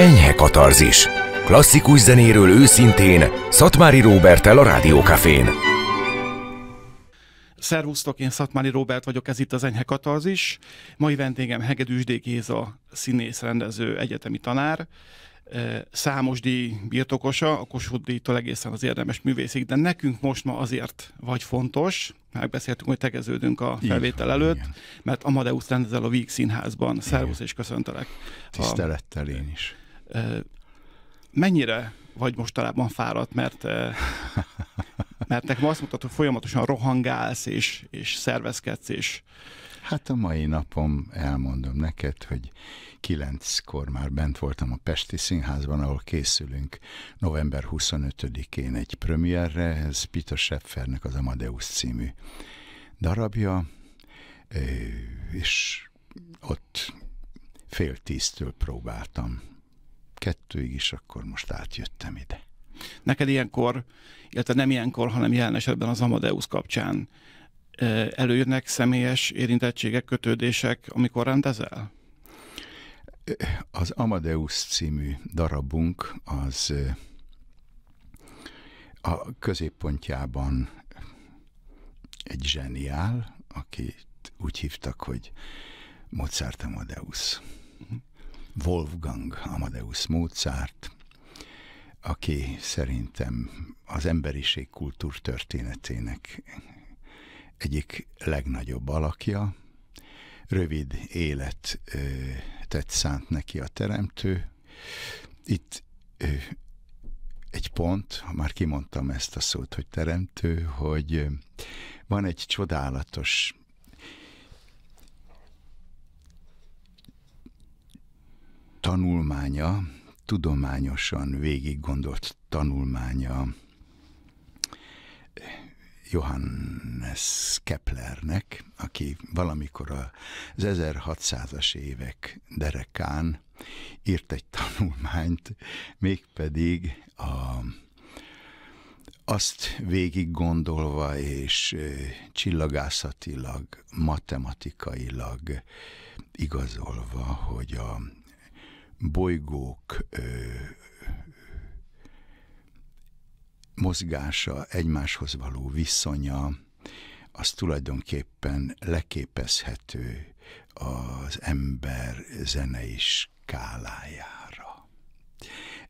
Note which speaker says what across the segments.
Speaker 1: enyhe katarzis. Klasszikus zenéről őszintén, Szatmári Róbertel a Rádiókafén.
Speaker 2: Szervusztok, én Szatmári Róbert vagyok, ez itt az Enyhe Katarzis. Mai vendégem D. Géza, színész, rendező, egyetemi tanár eh, számos díj birtokosa, a Kossuth díjtól egészen az érdemes művészig, de nekünk most ma azért vagy fontos, megbeszéltünk, hogy tegeződünk a felvétel Igen, előtt, igen. mert Amadeusz rendezel a Víg Színházban. Szervusz és köszöntelek. Tisztelettel én is. Mennyire vagy mostanában fáradt, mert, mert nekem azt mutatod, hogy folyamatosan rohangálsz és, és szervezkedsz, és
Speaker 1: Hát a mai napom elmondom neked, hogy kilenckor már bent voltam a Pesti Színházban, ahol készülünk november 25-én egy premierre, ez Peter Scheffernek az Amadeus című darabja, és ott fél tíztől próbáltam kettőig is, akkor most átjöttem ide.
Speaker 2: Neked ilyenkor, illetve nem ilyenkor, hanem jelen esetben az Amadeus kapcsán előjönnek személyes érintettségek, kötődések, amikor rendezel?
Speaker 1: Az Amadeus című darabunk az a középpontjában egy zseniál, akit úgy hívtak, hogy Mozart Amadeus. Wolfgang Amadeus Mozart, aki szerintem az emberiség kultúrtörténetének egyik legnagyobb alakja. Rövid tett szánt neki a teremtő. Itt egy pont, ha már kimondtam ezt a szót, hogy teremtő, hogy van egy csodálatos tanulmánya, tudományosan végig gondolt tanulmánya eh, Johannes Keplernek, aki valamikor az 1600-as évek derekán írt egy tanulmányt, mégpedig a, azt végig gondolva és eh, csillagászatilag, matematikailag igazolva, hogy a bolygók ö, mozgása, egymáshoz való viszonya, az tulajdonképpen leképezhető az ember zenei skálájára.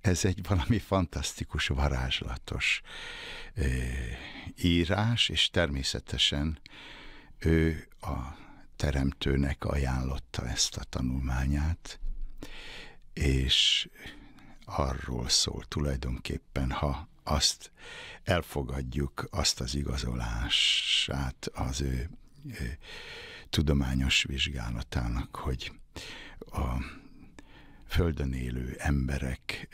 Speaker 1: Ez egy valami fantasztikus, varázslatos ö, írás, és természetesen ő a teremtőnek ajánlotta ezt a tanulmányát, és arról szól tulajdonképpen, ha azt elfogadjuk, azt az igazolását az ő, ő tudományos vizsgálatának, hogy a földön élő emberek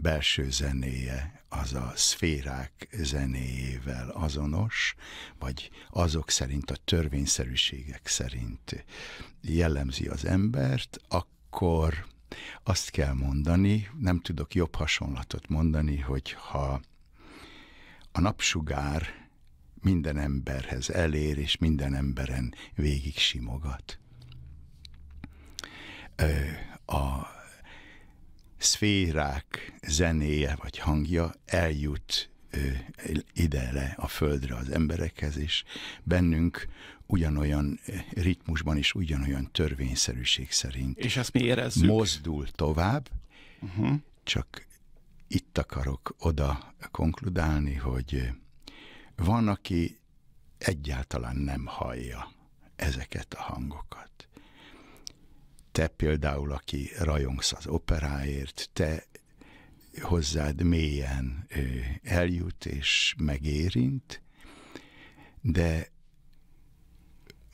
Speaker 1: belső zenéje az a szférák zenéjével azonos, vagy azok szerint, a törvényszerűségek szerint jellemzi az embert, akkor azt kell mondani, nem tudok jobb hasonlatot mondani, hogy ha a napsugár minden emberhez elér, és minden emberen végig simogat. A szférák zenéje vagy hangja eljut ide le a földre az emberekhez, és bennünk ugyanolyan eh, ritmusban és ugyanolyan törvényszerűség szerint. És
Speaker 2: ezt mi érezzük? Mozdul
Speaker 1: tovább, uh-huh. csak itt akarok oda konkludálni, hogy eh, van, aki egyáltalán nem hallja ezeket a hangokat. Te például, aki rajongsz az operáért, te hozzád mélyen eh, eljut és megérint, de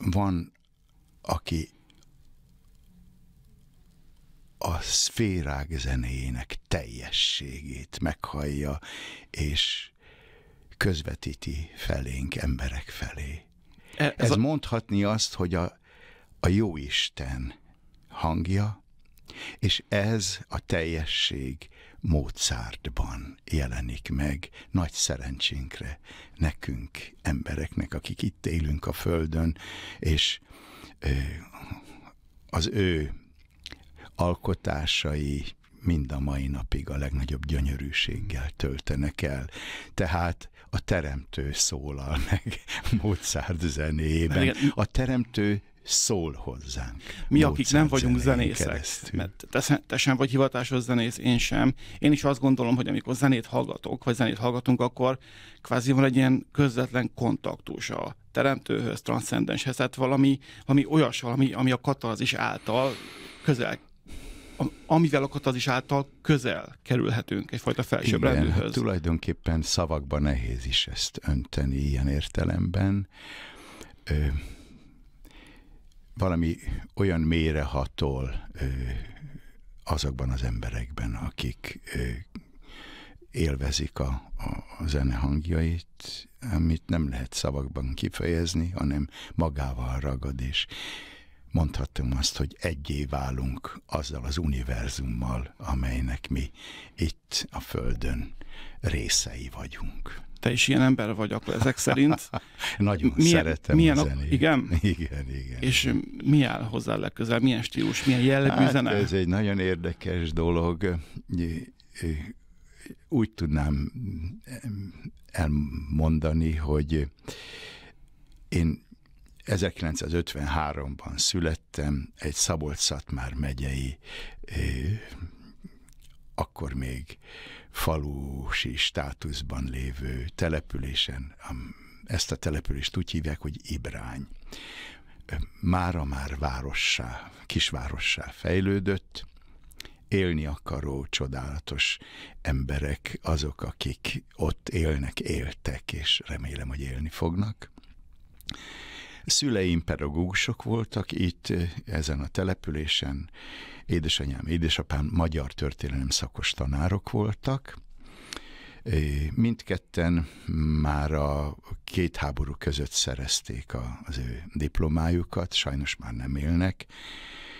Speaker 1: van, aki a szférák zenéjének teljességét meghallja, és közvetíti felénk, emberek felé. E, ez, Ez a... mondhatni azt, hogy a, a jó Isten hangja, és ez a teljesség Mozartban jelenik meg, nagy szerencsénkre nekünk, embereknek, akik itt élünk a Földön, és az ő alkotásai mind a mai napig a legnagyobb gyönyörűséggel töltenek el. Tehát a teremtő szólal meg Mozart zenében. A teremtő szól hozzánk. Mi, akik nem vagyunk zenészek, keresztül. mert
Speaker 2: te, te sem vagy hivatásos zenész, én sem. Én is azt gondolom, hogy amikor zenét hallgatok, vagy zenét hallgatunk, akkor kvázi van egy ilyen közvetlen kontaktus a teremtőhöz, transzcendenshez, tehát valami, valami olyas, valami, ami a katalazis által közel amivel a is által közel kerülhetünk egyfajta felsőbbrendűhöz. Hát
Speaker 1: tulajdonképpen szavakban nehéz is ezt önteni ilyen értelemben. Ö, valami olyan mélyre hatol azokban az emberekben, akik élvezik a, a zene hangjait, amit nem lehet szavakban kifejezni, hanem magával ragad, és mondhatom azt, hogy egyé válunk azzal az univerzummal, amelynek mi itt a Földön
Speaker 2: részei
Speaker 1: vagyunk
Speaker 2: te is ilyen ember vagy, akkor ezek szerint. Nagyon milyen, szeretem milyen, a zenét. Igen? Igen, igen. És mi áll hozzá legközel? Milyen stílus, milyen jellegű hát zene? Ez
Speaker 1: egy nagyon érdekes dolog. Úgy tudnám elmondani, hogy én 1953-ban születtem egy Szabolcs-Szatmár megyei, akkor még falusi státuszban lévő településen, ezt a települést úgy hívják, hogy Ibrány. Mára már várossá, kisvárossá fejlődött, élni akaró csodálatos emberek azok, akik ott élnek, éltek, és remélem, hogy élni fognak. Szüleim pedagógusok voltak itt eh, ezen a településen, édesanyám, édesapám magyar történelem szakos tanárok voltak, eh, Mindketten már a két háború között szerezték a, az ő diplomájukat, sajnos már nem élnek,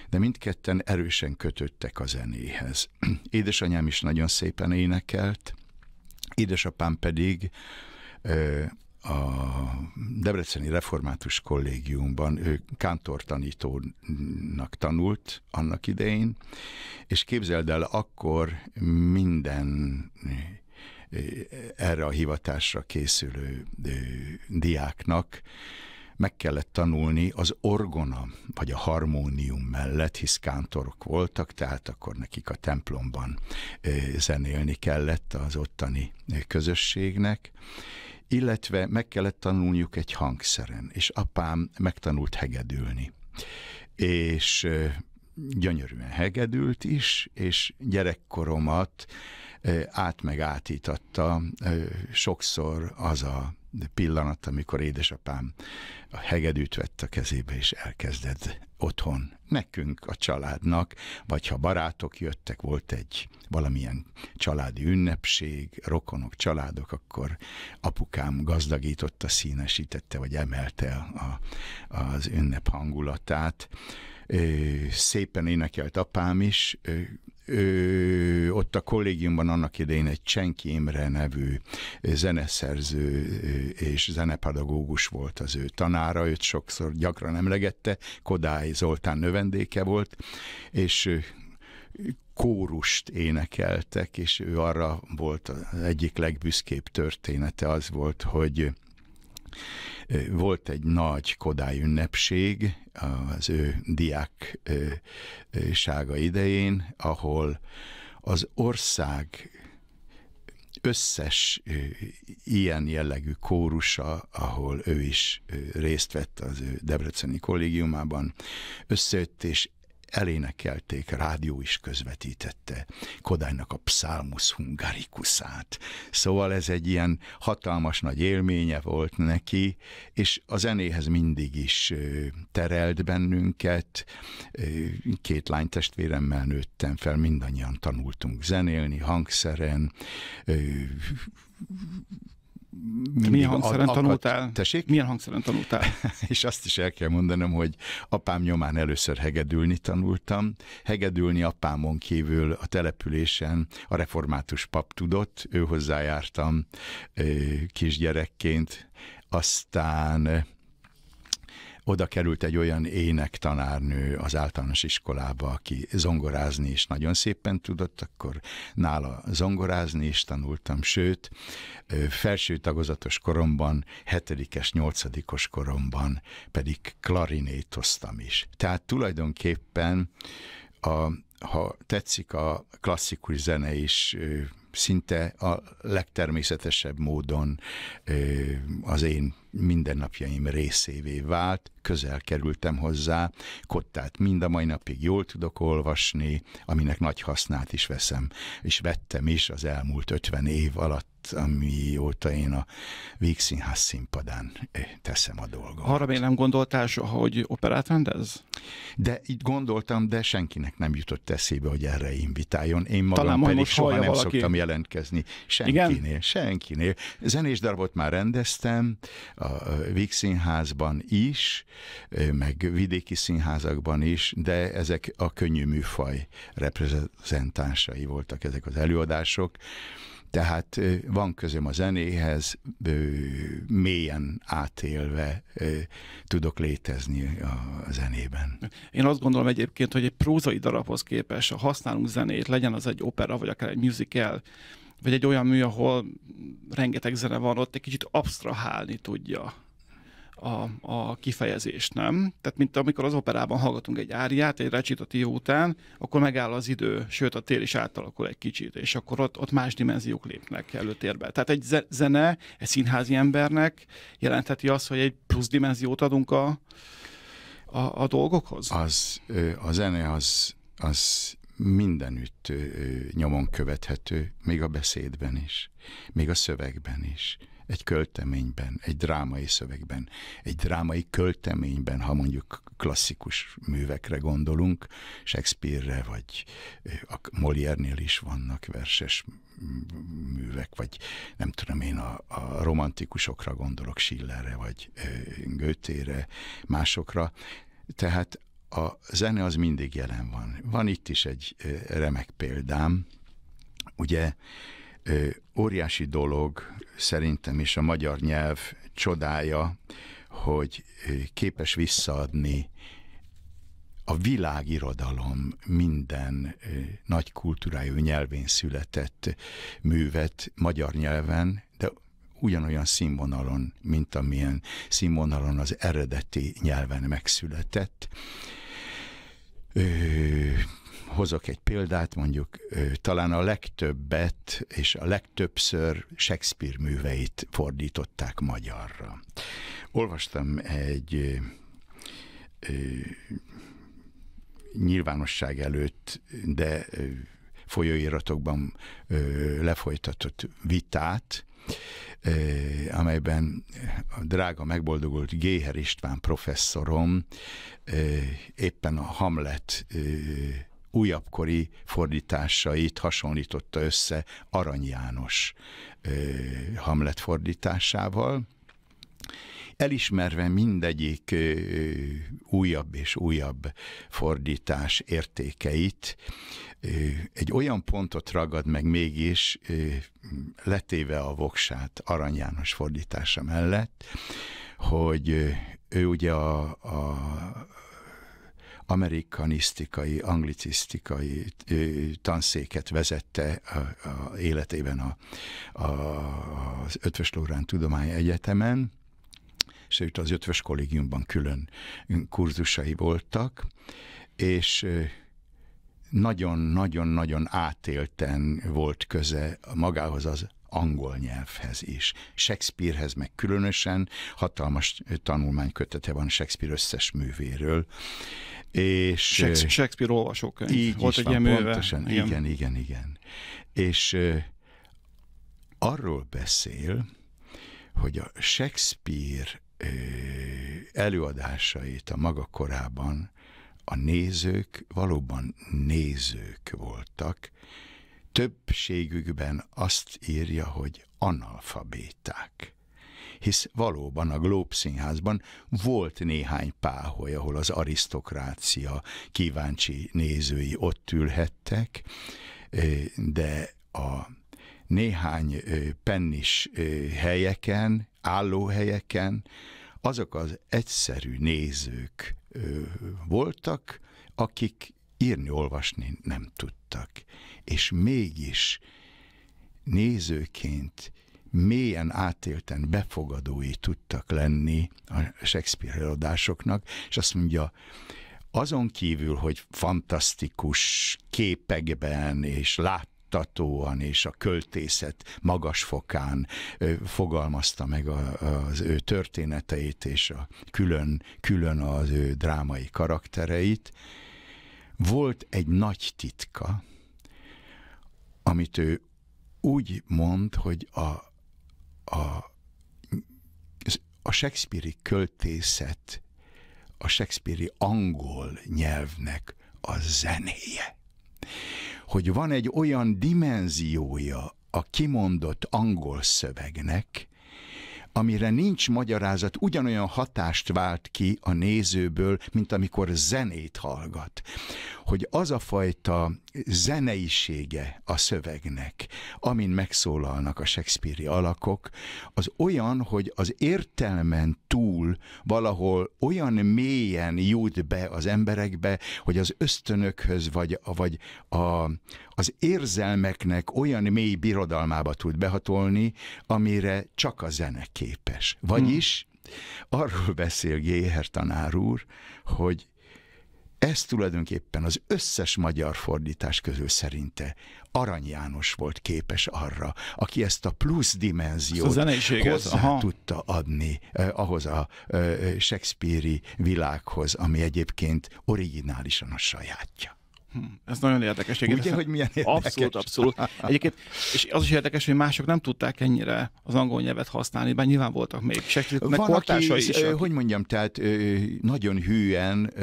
Speaker 1: de mindketten erősen kötöttek a zenéhez. Édesanyám is nagyon szépen énekelt, édesapám pedig eh, a Debreceni Református Kollégiumban, ő kántortanítónak tanult annak idején, és képzeld el, akkor minden eh, erre a hivatásra készülő eh, diáknak meg kellett tanulni az orgona, vagy a harmónium mellett, hisz kántorok voltak, tehát akkor nekik a templomban eh, zenélni kellett az ottani közösségnek, illetve meg kellett tanulniuk egy hangszeren, és apám megtanult hegedülni. És gyönyörűen hegedült is, és gyerekkoromat át meg átítatta sokszor az a pillanat, amikor édesapám a hegedűt vett a kezébe, és elkezdett otthon nekünk, a családnak, vagy ha barátok jöttek, volt egy valamilyen családi ünnepség, rokonok, családok, akkor apukám gazdagította, színesítette, vagy emelte a, az ünnep hangulatát. Szépen énekelt apám is, Ö, ott a kollégiumban annak idején egy Csenki Imre nevű zeneszerző és zenepedagógus volt az ő tanára, őt sokszor gyakran emlegette, Kodály Zoltán növendéke volt, és kórust énekeltek, és ő arra volt az egyik legbüszkébb története az volt, hogy volt egy nagy Kodály ünnepség az ő diáksága idején, ahol az ország összes ilyen jellegű kórusa, ahol ő is részt vett az ő Debreceni kollégiumában, összejött és elénekelték, rádió is közvetítette Kodánynak a Psalmus Hungaricusát. Szóval ez egy ilyen hatalmas nagy élménye volt neki, és a zenéhez mindig is terelt bennünket. Két lánytestvéremmel nőttem fel, mindannyian tanultunk zenélni, hangszeren,
Speaker 2: milyen hangszeren tanultál?
Speaker 1: Tessék? Milyen hangszeren tanultál? és azt is el kell mondanom, hogy apám nyomán először hegedülni tanultam. Hegedülni apámon kívül a településen a református pap tudott, ő hozzájártam kisgyerekként, aztán oda került egy olyan énektanárnő az általános iskolába, aki zongorázni is nagyon szépen tudott, akkor nála zongorázni is tanultam, sőt, felső tagozatos koromban, hetedikes, nyolcadikos koromban pedig klarinétoztam is. Tehát tulajdonképpen a ha tetszik, a klasszikus zene is szinte a legtermészetesebb módon az én mindennapjaim részévé vált, közel kerültem hozzá, kottát mind a mai napig jól tudok olvasni, aminek nagy hasznát is veszem, és vettem is az elmúlt 50 év alatt amióta én a Vígszínház színpadán eh, teszem a dolgot. Arra még nem
Speaker 2: gondoltál soha, hogy operát rendez?
Speaker 1: De így gondoltam, de senkinek nem jutott eszébe, hogy erre invitáljon. Én magam Talán pedig soha nem valaki. szoktam jelentkezni. Senkinél, Igen? senkinél. Zenés darabot már rendeztem, a Vígszínházban is, meg vidéki színházakban is, de ezek a könnyű műfaj reprezentánsai voltak ezek az előadások tehát van közöm a zenéhez, mélyen átélve tudok létezni a zenében.
Speaker 2: Én azt gondolom egyébként, hogy egy prózai darabhoz képest, ha használunk zenét, legyen az egy opera, vagy akár egy musical, vagy egy olyan mű, ahol rengeteg zene van ott, egy kicsit absztrahálni tudja a, a kifejezést, nem? Tehát, mint amikor az operában hallgatunk egy áriát, egy recitatív után, akkor megáll az idő, sőt a tér is átalakul egy kicsit, és akkor ott, ott más dimenziók lépnek előtérbe. Tehát egy zene, egy színházi embernek jelentheti azt, hogy egy plusz dimenziót adunk a,
Speaker 1: a, a dolgokhoz? Az, a zene az, az mindenütt nyomon követhető, még a beszédben is, még a szövegben is egy költeményben, egy drámai szövegben, egy drámai költeményben, ha mondjuk klasszikus művekre gondolunk, Shakespeare-re, vagy a Moliernél is vannak verses művek, vagy nem tudom én, a, a romantikusokra gondolok, Schillerre, vagy Götére, másokra. Tehát a zene az mindig jelen van. Van itt is egy remek példám, ugye óriási dolog szerintem is a magyar nyelv csodája, hogy képes visszaadni a világirodalom minden nagy kultúrájú nyelvén született művet magyar nyelven, de ugyanolyan színvonalon, mint amilyen színvonalon az eredeti nyelven megszületett hozok egy példát, mondjuk talán a legtöbbet és a legtöbbször Shakespeare műveit fordították magyarra. Olvastam egy nyilvánosság előtt, de folyóiratokban lefolytatott vitát, amelyben a drága, megboldogult Géher István professzorom éppen a Hamlet újabbkori fordításait hasonlította össze Arany János ö, Hamlet fordításával, elismerve mindegyik ö, újabb és újabb fordítás értékeit, ö, egy olyan pontot ragad meg mégis, ö, letéve a voksát Arany János fordítása mellett, hogy ő ugye a, a amerikanisztikai, anglicisztikai tanszéket vezette a, a életében a, a, az Ötvös Lórán Tudomány Egyetemen, sőt az Ötvös Kollégiumban külön kurzusai voltak, és nagyon-nagyon-nagyon átélten volt köze magához az angol
Speaker 2: nyelvhez is.
Speaker 1: Shakespearehez meg különösen hatalmas tanulmánykötete van Shakespeare összes művéről, és, Shakespeare,
Speaker 2: Shakespeare olvasókönyv. Így Volt egy van, ilyen műve. Pontosan, igen. igen,
Speaker 1: igen, igen. És uh, arról beszél, hogy a Shakespeare uh, előadásait a maga korában a nézők valóban nézők voltak, többségükben azt írja, hogy analfabéták hisz valóban a Glob Színházban volt néhány páholy, ahol az arisztokrácia kíváncsi nézői ott ülhettek, de a néhány pennis helyeken, állóhelyeken azok az egyszerű nézők voltak, akik írni, olvasni nem tudtak. És mégis nézőként mélyen átélten befogadói tudtak lenni a Shakespeare előadásoknak, és azt mondja, azon kívül, hogy fantasztikus képekben és láttatóan és a költészet magas fokán fogalmazta meg a, az ő történeteit és a külön, külön az ő drámai karaktereit. Volt egy nagy titka, amit ő úgy mond, hogy a a, a Shakespeare-i költészet, a Shakespeare-i angol nyelvnek a zenéje. Hogy van egy olyan dimenziója a kimondott angol szövegnek, amire nincs magyarázat, ugyanolyan hatást vált ki a nézőből, mint amikor zenét hallgat. Hogy az a fajta zeneisége a szövegnek, amin megszólalnak a Shakespeare-i alakok, az olyan, hogy az értelmen túl valahol olyan mélyen jut be az emberekbe, hogy az ösztönökhöz vagy, vagy a, az érzelmeknek olyan mély birodalmába tud behatolni, amire csak a zene képes. Vagyis hmm. arról beszél Géher tanár úr, hogy ez tulajdonképpen az összes magyar fordítás közül szerinte Arany János volt képes arra, aki ezt a plusz dimenziót a hozzá Aha. tudta adni eh, ahhoz a eh, Shakespeare-i világhoz, ami egyébként originálisan a sajátja.
Speaker 2: Hm, ez nagyon érdekes. Ugye, ezt, hogy milyen érdekes? Abszolút, abszolút. Egyébként, és az is érdekes, hogy mások nem tudták ennyire az angol nyelvet használni, bár nyilván voltak még sekriknek kortársai is. Aki...
Speaker 1: Hogy mondjam, tehát nagyon hűen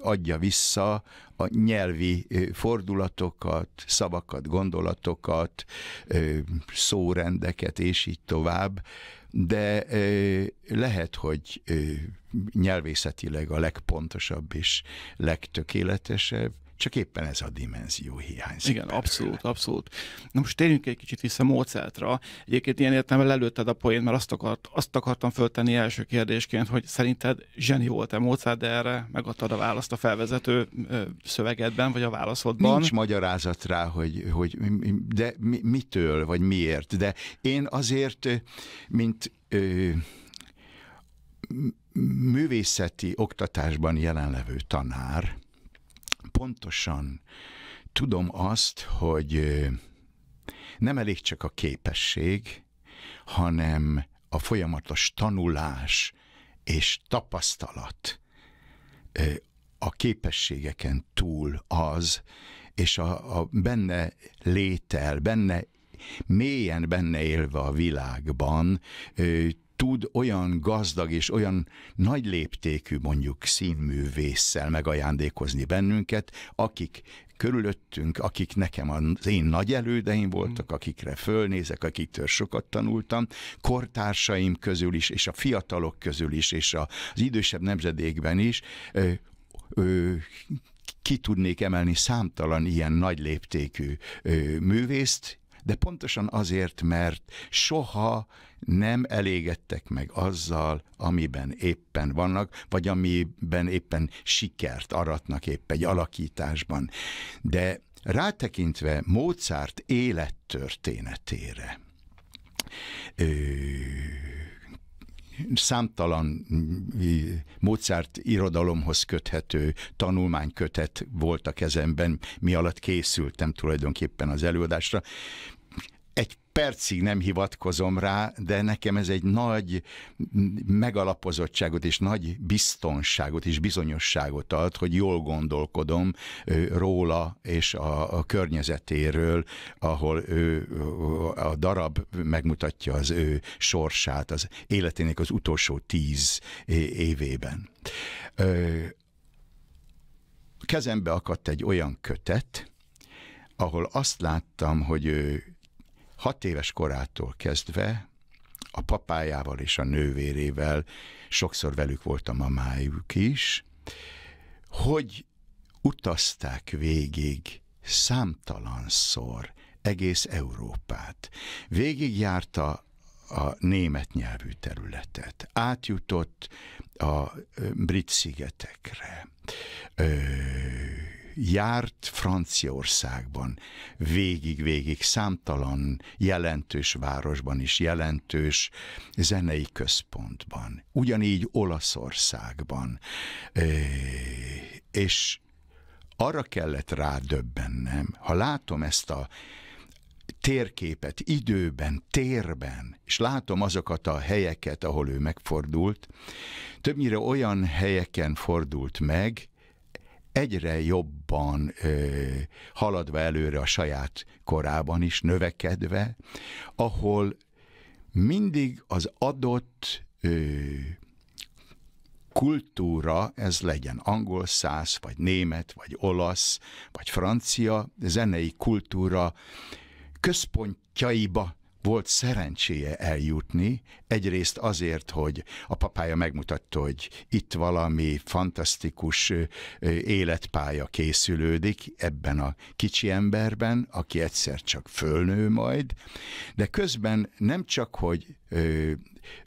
Speaker 1: adja vissza a nyelvi fordulatokat, szavakat, gondolatokat, szórendeket, és így tovább de lehet, hogy nyelvészetileg a legpontosabb és legtökéletesebb,
Speaker 2: csak éppen ez a dimenzió hiányzik. Igen, belőle. abszolút, abszolút. Na most térjünk egy kicsit vissza Mozartra. Egyébként ilyen értelemben lelőtted a poént, mert azt, akart, azt akartam föltenni első kérdésként, hogy szerinted zseni volt-e Mozart, de erre megadtad a választ a felvezető szövegedben, vagy a válaszodban. Nincs
Speaker 1: magyarázat rá, hogy, hogy de mitől, vagy miért, de én azért, mint ö, művészeti oktatásban jelenlevő tanár, pontosan tudom azt, hogy nem elég csak a képesség, hanem a folyamatos tanulás és tapasztalat a képességeken túl az, és a, a benne létel, benne mélyen benne élve a világban tud olyan gazdag és olyan nagy léptékű mondjuk színművésszel megajándékozni bennünket, akik körülöttünk, akik nekem az én nagy elődeim voltak, mm. akikre fölnézek, akiktől sokat tanultam, kortársaim közül is, és a fiatalok közül is, és az idősebb nemzedékben is, ö, ö, ki tudnék emelni számtalan ilyen nagy léptékű ö, művészt, de pontosan azért, mert soha nem elégedtek meg azzal, amiben éppen vannak, vagy amiben éppen sikert aratnak épp egy alakításban. De rátekintve Mozart élettörténetére, ő számtalan Mozart irodalomhoz köthető tanulmánykötet volt a kezemben, mi alatt készültem tulajdonképpen az előadásra percig nem hivatkozom rá, de nekem ez egy nagy megalapozottságot és nagy biztonságot és bizonyosságot ad, hogy jól gondolkodom róla és a, a környezetéről, ahol ő a darab megmutatja az ő sorsát az életének az utolsó tíz évében. Kezembe akadt egy olyan kötet, ahol azt láttam, hogy ő hat éves korától kezdve a papájával és a nővérével, sokszor velük volt a mamájuk is, hogy utazták végig számtalanszor egész Európát. végig járta a német nyelvű területet. Átjutott a brit szigetekre, járt Franciaországban, végig-végig számtalan jelentős városban is, jelentős zenei központban, ugyanígy Olaszországban, és arra kellett rádöbbennem, ha látom ezt a térképet időben, térben, és látom azokat a helyeket, ahol ő megfordult, többnyire olyan helyeken fordult meg, egyre jobban ö, haladva előre a saját korában is, növekedve, ahol mindig az adott ö, kultúra, ez legyen angol száz, vagy német, vagy olasz, vagy francia, zenei kultúra központjaiba volt szerencséje eljutni, egyrészt azért, hogy a papája megmutatta, hogy itt valami fantasztikus életpálya készülődik ebben a kicsi emberben, aki egyszer csak fölnő majd, de közben nem csak, hogy ö,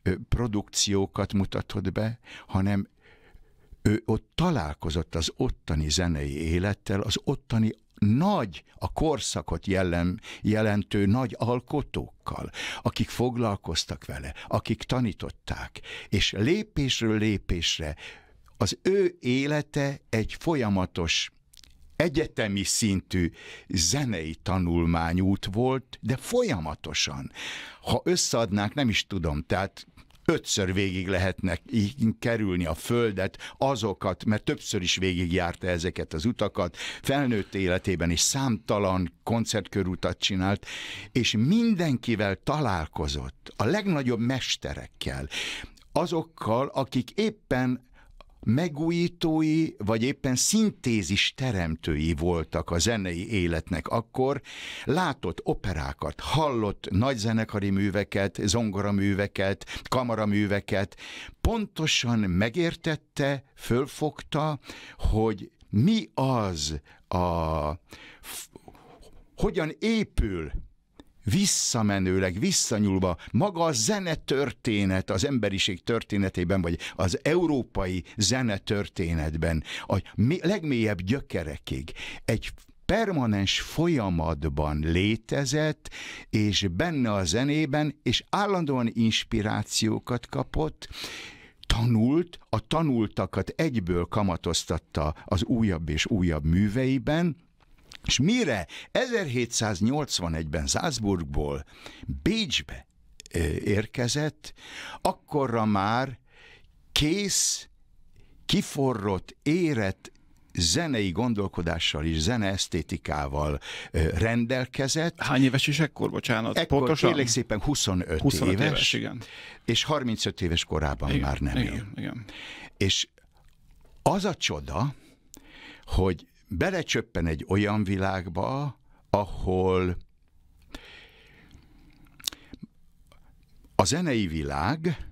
Speaker 1: ö, produkciókat mutatott be, hanem ő ott találkozott az ottani zenei élettel, az ottani nagy, a korszakot jellem, jelentő nagy alkotókkal, akik foglalkoztak vele, akik tanították, és lépésről lépésre az ő élete egy folyamatos egyetemi szintű zenei tanulmányút volt, de folyamatosan. Ha összeadnák, nem is tudom, tehát ötször végig lehetnek kerülni a földet, azokat, mert többször is végigjárta ezeket az utakat, felnőtt életében is számtalan koncertkörutat csinált, és mindenkivel találkozott, a legnagyobb mesterekkel, azokkal, akik éppen megújítói, vagy éppen szintézis teremtői voltak a zenei életnek akkor, látott operákat, hallott nagyzenekari műveket, zongoraműveket, kamaraműveket, pontosan megértette, fölfogta, hogy mi az a hogyan épül visszamenőleg, visszanyúlva maga a zenetörténet az emberiség történetében, vagy az európai zenetörténetben a legmélyebb gyökerekig egy permanens folyamatban létezett, és benne a zenében, és állandóan inspirációkat kapott, tanult, a tanultakat egyből kamatoztatta az újabb és újabb műveiben, és mire 1781-ben Salzburgból Bécsbe érkezett, akkorra már kész, kiforrott, érett zenei gondolkodással és zeneesztétikával rendelkezett. Hány éves is ekkor, bocsánat? Ekkor pontosan? kérlek szépen 25, 25 éves, éves igen. és 35 éves korában igen, már nem igen, él. Igen. És az a csoda, hogy belecsöppen egy olyan világba, ahol a zenei világ,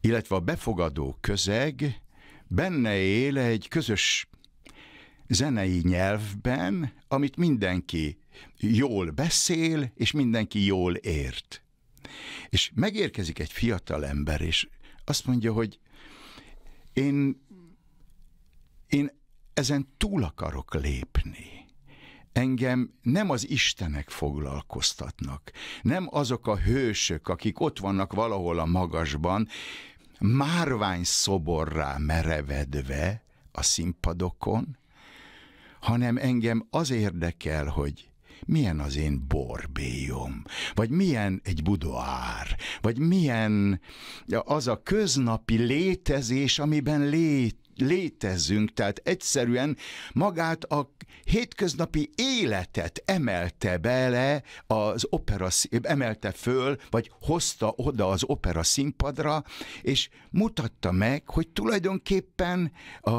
Speaker 1: illetve a befogadó közeg benne él egy közös zenei nyelvben, amit mindenki jól beszél, és mindenki jól ért. És megérkezik egy fiatal ember, és azt mondja, hogy én, én ezen túl akarok lépni. Engem nem az istenek foglalkoztatnak, nem azok a hősök, akik ott vannak valahol a magasban, márvány szoborrá merevedve a színpadokon, hanem engem az érdekel, hogy milyen az én borbélyom, vagy milyen egy budoár, vagy milyen az a köznapi létezés, amiben lét létezzünk, tehát egyszerűen magát a hétköznapi életet emelte bele az opera, emelte föl, vagy hozta oda az opera színpadra, és mutatta meg, hogy tulajdonképpen a,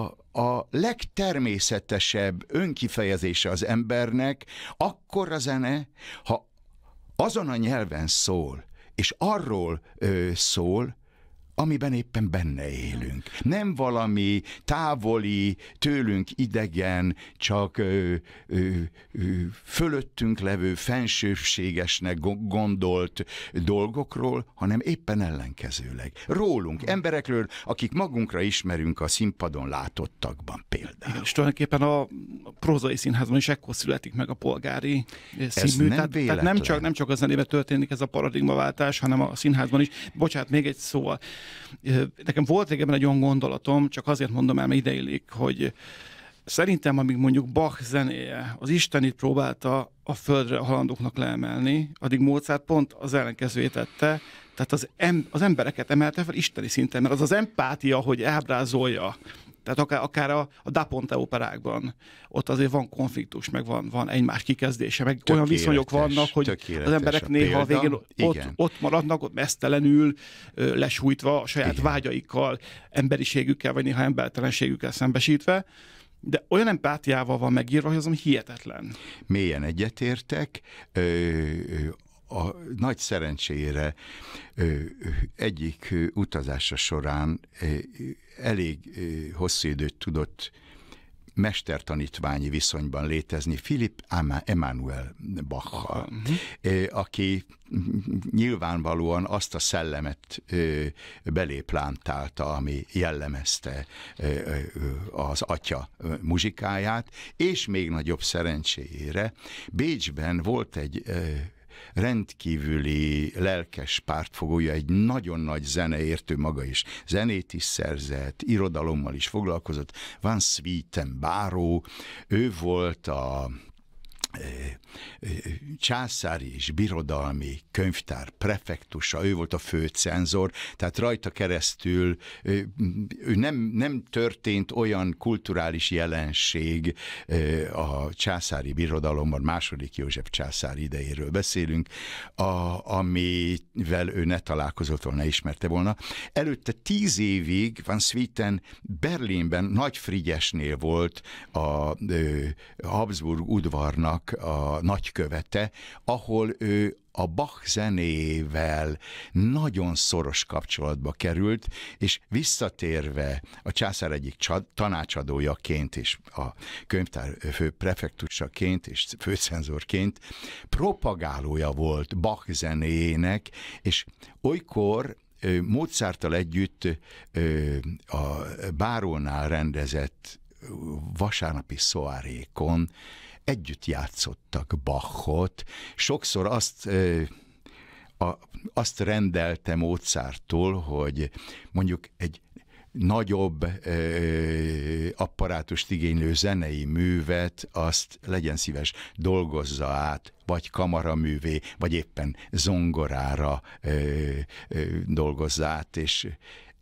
Speaker 1: a legtermészetesebb önkifejezése az embernek akkor a zene, ha azon a nyelven szól, és arról ö, szól, amiben éppen benne élünk. Nem valami távoli, tőlünk idegen, csak ö, ö, ö, fölöttünk levő, fensőségesnek gondolt dolgokról, hanem éppen ellenkezőleg. Rólunk, emberekről, akik magunkra ismerünk a színpadon látottakban
Speaker 2: például. És tulajdonképpen a prózai színházban is ekkor születik meg a polgári eh, színmű. Ez nem tehát, tehát nem, csak, nem csak az zenében történik ez a paradigmaváltás, hanem a színházban is. Bocsát, még egy szóval. Nekem volt régebben egy olyan gondolatom, csak azért mondom el, mert ideillik, hogy szerintem, amíg mondjuk Bach zenéje az Istenit próbálta a földre a halandóknak leemelni, addig Mozart pont az ellenkezőjét tette, tehát az, em, az embereket emelte fel isteni szinten, mert az az empátia, hogy ábrázolja tehát akár, akár a, a Daponte operákban, ott azért van konfliktus, meg van, van egymás kikezdése, meg tökéletes, olyan viszonyok vannak, hogy az emberek néha példa, végén ott, ott maradnak, ott mesztelenül, lesújtva a saját igen. vágyaikkal, emberiségükkel, vagy néha embertelenségükkel szembesítve, de olyan empátiával van megírva, hogy azon hihetetlen.
Speaker 1: Mélyen egyetértek. Ö, a nagy szerencsére egyik utazása során elég hosszú időt tudott mestertanítványi viszonyban létezni Philip Emmanuel Bach, mhm. aki nyilvánvalóan azt a szellemet beléplántálta, ami jellemezte az atya muzsikáját, és még nagyobb szerencséjére Bécsben volt egy rendkívüli lelkes pártfogója, egy nagyon nagy zeneértő maga is. Zenét is szerzett, irodalommal is foglalkozott. Van Sweeten Báró, ő volt a császári és birodalmi könyvtár prefektusa, ő volt a fő cenzor. tehát rajta keresztül ő nem, nem történt olyan kulturális jelenség a császári birodalomban, második József császár idejéről beszélünk, a, amivel ő ne találkozott volna, ismerte volna. Előtte tíz évig Van Swieten Berlinben Nagy Frigyesnél volt a, a Habsburg udvarnak Bachnak a nagykövete, ahol ő a Bach zenével nagyon szoros kapcsolatba került, és visszatérve a császár egyik tanácsadójaként és a könyvtár fő prefektusaként és főcenzorként propagálója volt Bach zenéjének, és olykor Mozarttal együtt a Bárónál rendezett vasárnapi szoárékon együtt játszottak Bachot. Sokszor azt a, azt rendelte Mozarttól, hogy mondjuk egy nagyobb ö, apparátust igénylő zenei művet azt legyen szíves dolgozza át, vagy kamaraművé, vagy éppen zongorára ö, ö, dolgozza át, és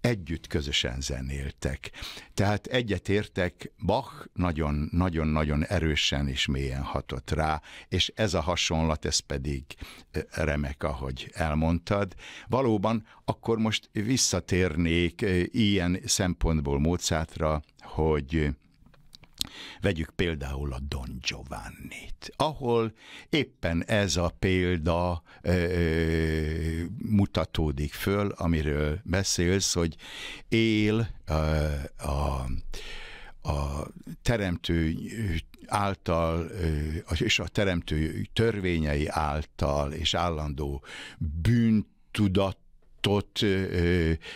Speaker 1: együtt közösen zenéltek. Tehát egyetértek, Bach nagyon-nagyon nagyon erősen és mélyen hatott rá, és ez a hasonlat, ez pedig remek, ahogy elmondtad. Valóban akkor most visszatérnék ilyen szempontból Mozartra, hogy Vegyük például a Don giovanni ahol éppen ez a példa ö, ö, mutatódik föl, amiről beszélsz, hogy él ö, a, a teremtő által, és a teremtő törvényei által, és állandó bűntudat tartott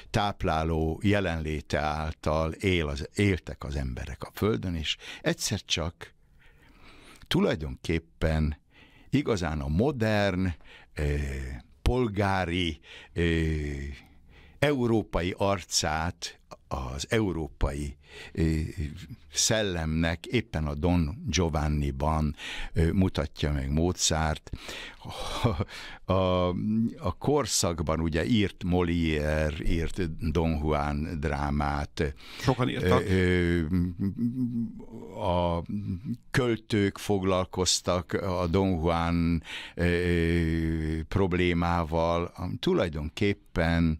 Speaker 1: tápláló jelenléte által él az, éltek az emberek a Földön, és egyszer csak tulajdonképpen igazán a modern, polgári, európai arcát az európai szellemnek éppen a Don Giovanni-ban mutatja meg Mozart. A, a, a korszakban ugye írt Molière, írt Don Juan drámát. Sokan írtak. A költők foglalkoztak a Don Juan problémával, tulajdonképpen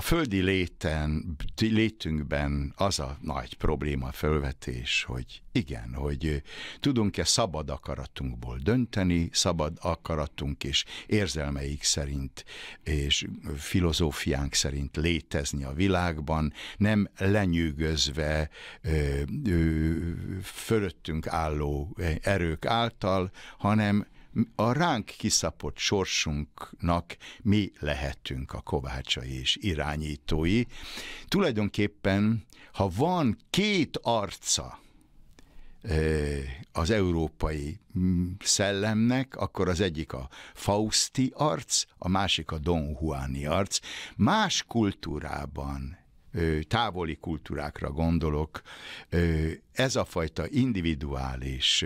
Speaker 1: a földi léten, létünkben az a nagy probléma felvetés, hogy igen, hogy tudunk-e szabad akaratunkból dönteni, szabad akaratunk és érzelmeik szerint és filozófiánk szerint létezni a világban, nem lenyűgözve ö, ö, fölöttünk álló erők által, hanem a ránk kiszapott sorsunknak mi lehetünk a kovácsai és irányítói. Tulajdonképpen, ha van két arca, az európai mm, szellemnek, akkor az egyik a Fausti arc, a másik a Don Juani arc. Más kultúrában, távoli kultúrákra gondolok, ez a fajta individuális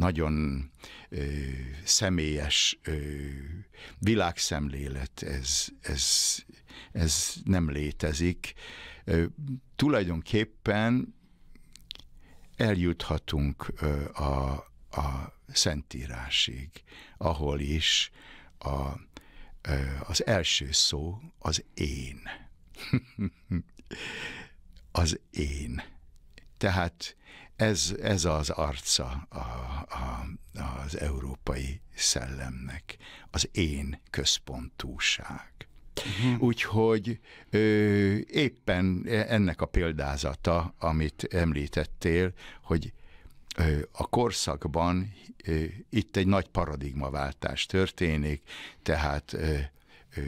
Speaker 1: nagyon ö, személyes ö, világszemlélet, ez, ez, ez nem létezik. Ö, tulajdonképpen eljuthatunk ö, a, a Szentírásig, ahol is a, ö, az első szó az én. az én. Tehát ez, ez az arca a, a, az európai szellemnek, az én központúság. Uh-huh. Úgyhogy ö, éppen ennek a példázata, amit említettél, hogy ö, a korszakban ö, itt egy nagy paradigmaváltás történik, tehát ö, ö,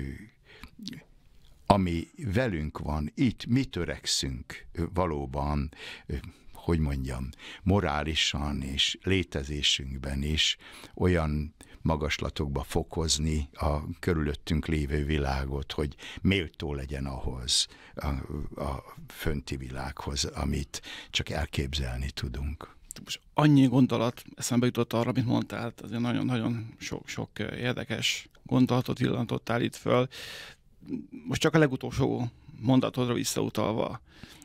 Speaker 1: ami velünk van, itt mi törekszünk valóban hogy mondjam, morálisan és létezésünkben is olyan magaslatokba fokozni a körülöttünk lévő világot, hogy méltó legyen ahhoz, a, a fönti világhoz, amit csak elképzelni
Speaker 2: tudunk. Most annyi gondolat eszembe jutott arra, amit mondtál, azért nagyon-nagyon sok-sok érdekes gondolatot, illantottál itt föl. Most csak a legutolsó mondatodra visszautalva,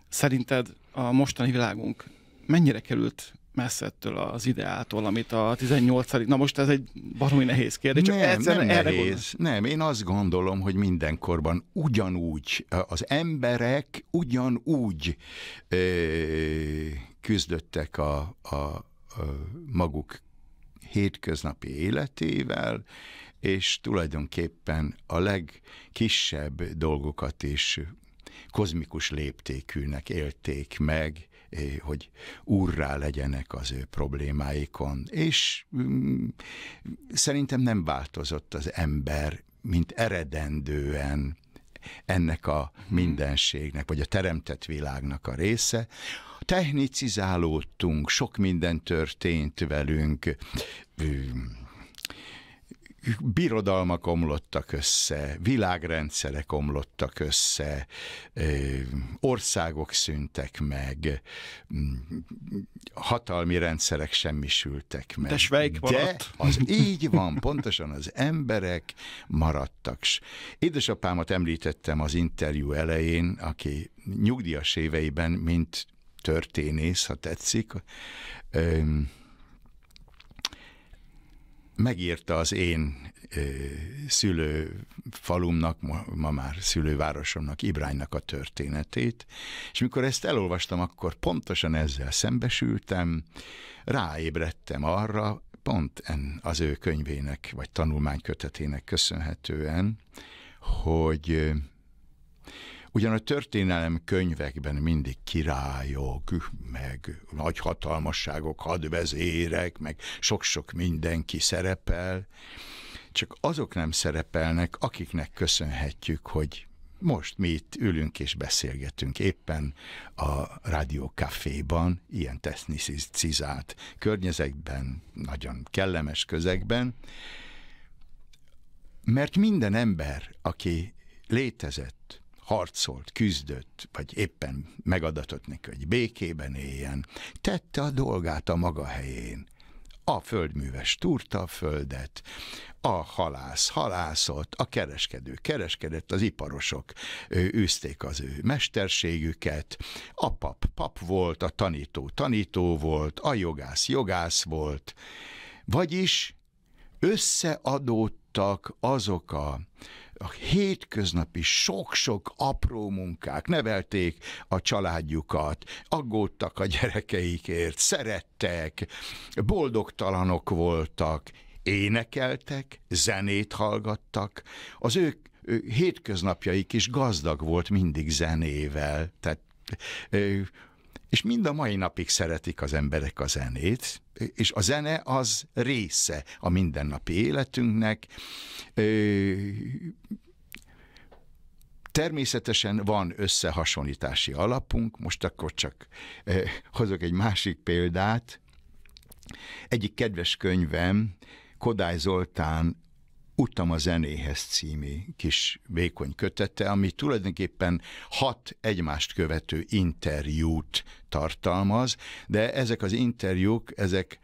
Speaker 2: Szerinted a mostani világunk mennyire került messze ettől az ideától, amit a 18 Na most ez egy baromi nehéz kérdés. Csak nem, nem nehéz.
Speaker 1: Gondol. Nem, én azt gondolom, hogy mindenkorban ugyanúgy, az emberek ugyanúgy ö, küzdöttek a, a, a maguk hétköznapi életével, és tulajdonképpen a legkisebb dolgokat is kozmikus léptékűnek élték meg, eh, hogy úrrá legyenek az ő problémáikon. És mm, szerintem nem változott az ember, mint eredendően ennek a mhm. mindenségnek, vagy a teremtett világnak a része. Technicizálódtunk, sok minden történt velünk, birodalmak omlottak össze, világrendszerek omlottak össze, országok szűntek meg, hatalmi rendszerek semmisültek meg. De Svejk maradt. De az, így van, pontosan az emberek maradtak. Édesapámat említettem az interjú elején, aki nyugdíjas éveiben, mint történész, ha tetszik, megírta az én szülő falumnak, ma már szülővárosomnak, Ibránynak a történetét, és mikor ezt elolvastam, akkor pontosan ezzel szembesültem, ráébredtem arra, pont en az ő könyvének, vagy tanulmánykötetének köszönhetően, hogy Ugyan a történelem könyvekben mindig királyok, meg nagyhatalmasságok, hadvezérek, meg sok-sok mindenki szerepel, csak azok nem szerepelnek, akiknek köszönhetjük, hogy most mi itt ülünk és beszélgetünk éppen a Rádió Caféban, ilyen technicizált környezetben, nagyon kellemes közegben, mert minden ember, aki létezett, harcolt, küzdött, vagy éppen megadatott neki, hogy békében éljen, tette a dolgát a maga helyén. A földműves túrta a földet, a halász halászott, a kereskedő kereskedett, az iparosok űzték az ő mesterségüket, a pap pap volt, a tanító tanító volt, a jogász jogász volt, vagyis összeadódtak azok a a hétköznapi sok-sok apró munkák, nevelték a családjukat, aggódtak a gyerekeikért, szerettek, boldogtalanok voltak, énekeltek, zenét hallgattak, az ők hétköznapjaik is gazdag volt mindig zenével, tehát és mind a mai napig szeretik az emberek a zenét, és a zene az része a mindennapi életünknek. Természetesen van összehasonlítási alapunk, most akkor csak hozok egy másik példát. Egyik kedves könyvem, Kodály Zoltán Utam a zenéhez című kis vékony kötete, ami tulajdonképpen hat egymást követő interjút tartalmaz, de ezek az interjúk, ezek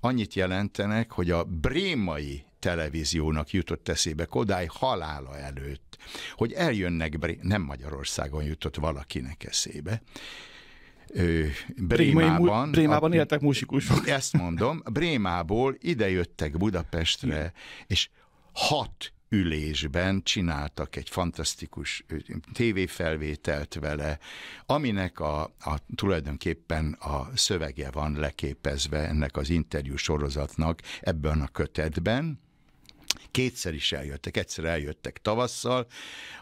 Speaker 1: annyit jelentenek, hogy a brémai televíziónak jutott eszébe Kodály halála előtt, hogy eljönnek, Bré- nem Magyarországon jutott valakinek eszébe, Brémában. Brémában a, éltek musikusok. Ezt mondom, Brémából idejöttek Budapestre, Igen. és hat ülésben csináltak egy fantasztikus tévéfelvételt vele, aminek a, a tulajdonképpen a szövege van leképezve ennek az interjú sorozatnak ebben a kötetben, Kétszer is eljöttek, egyszer eljöttek tavasszal,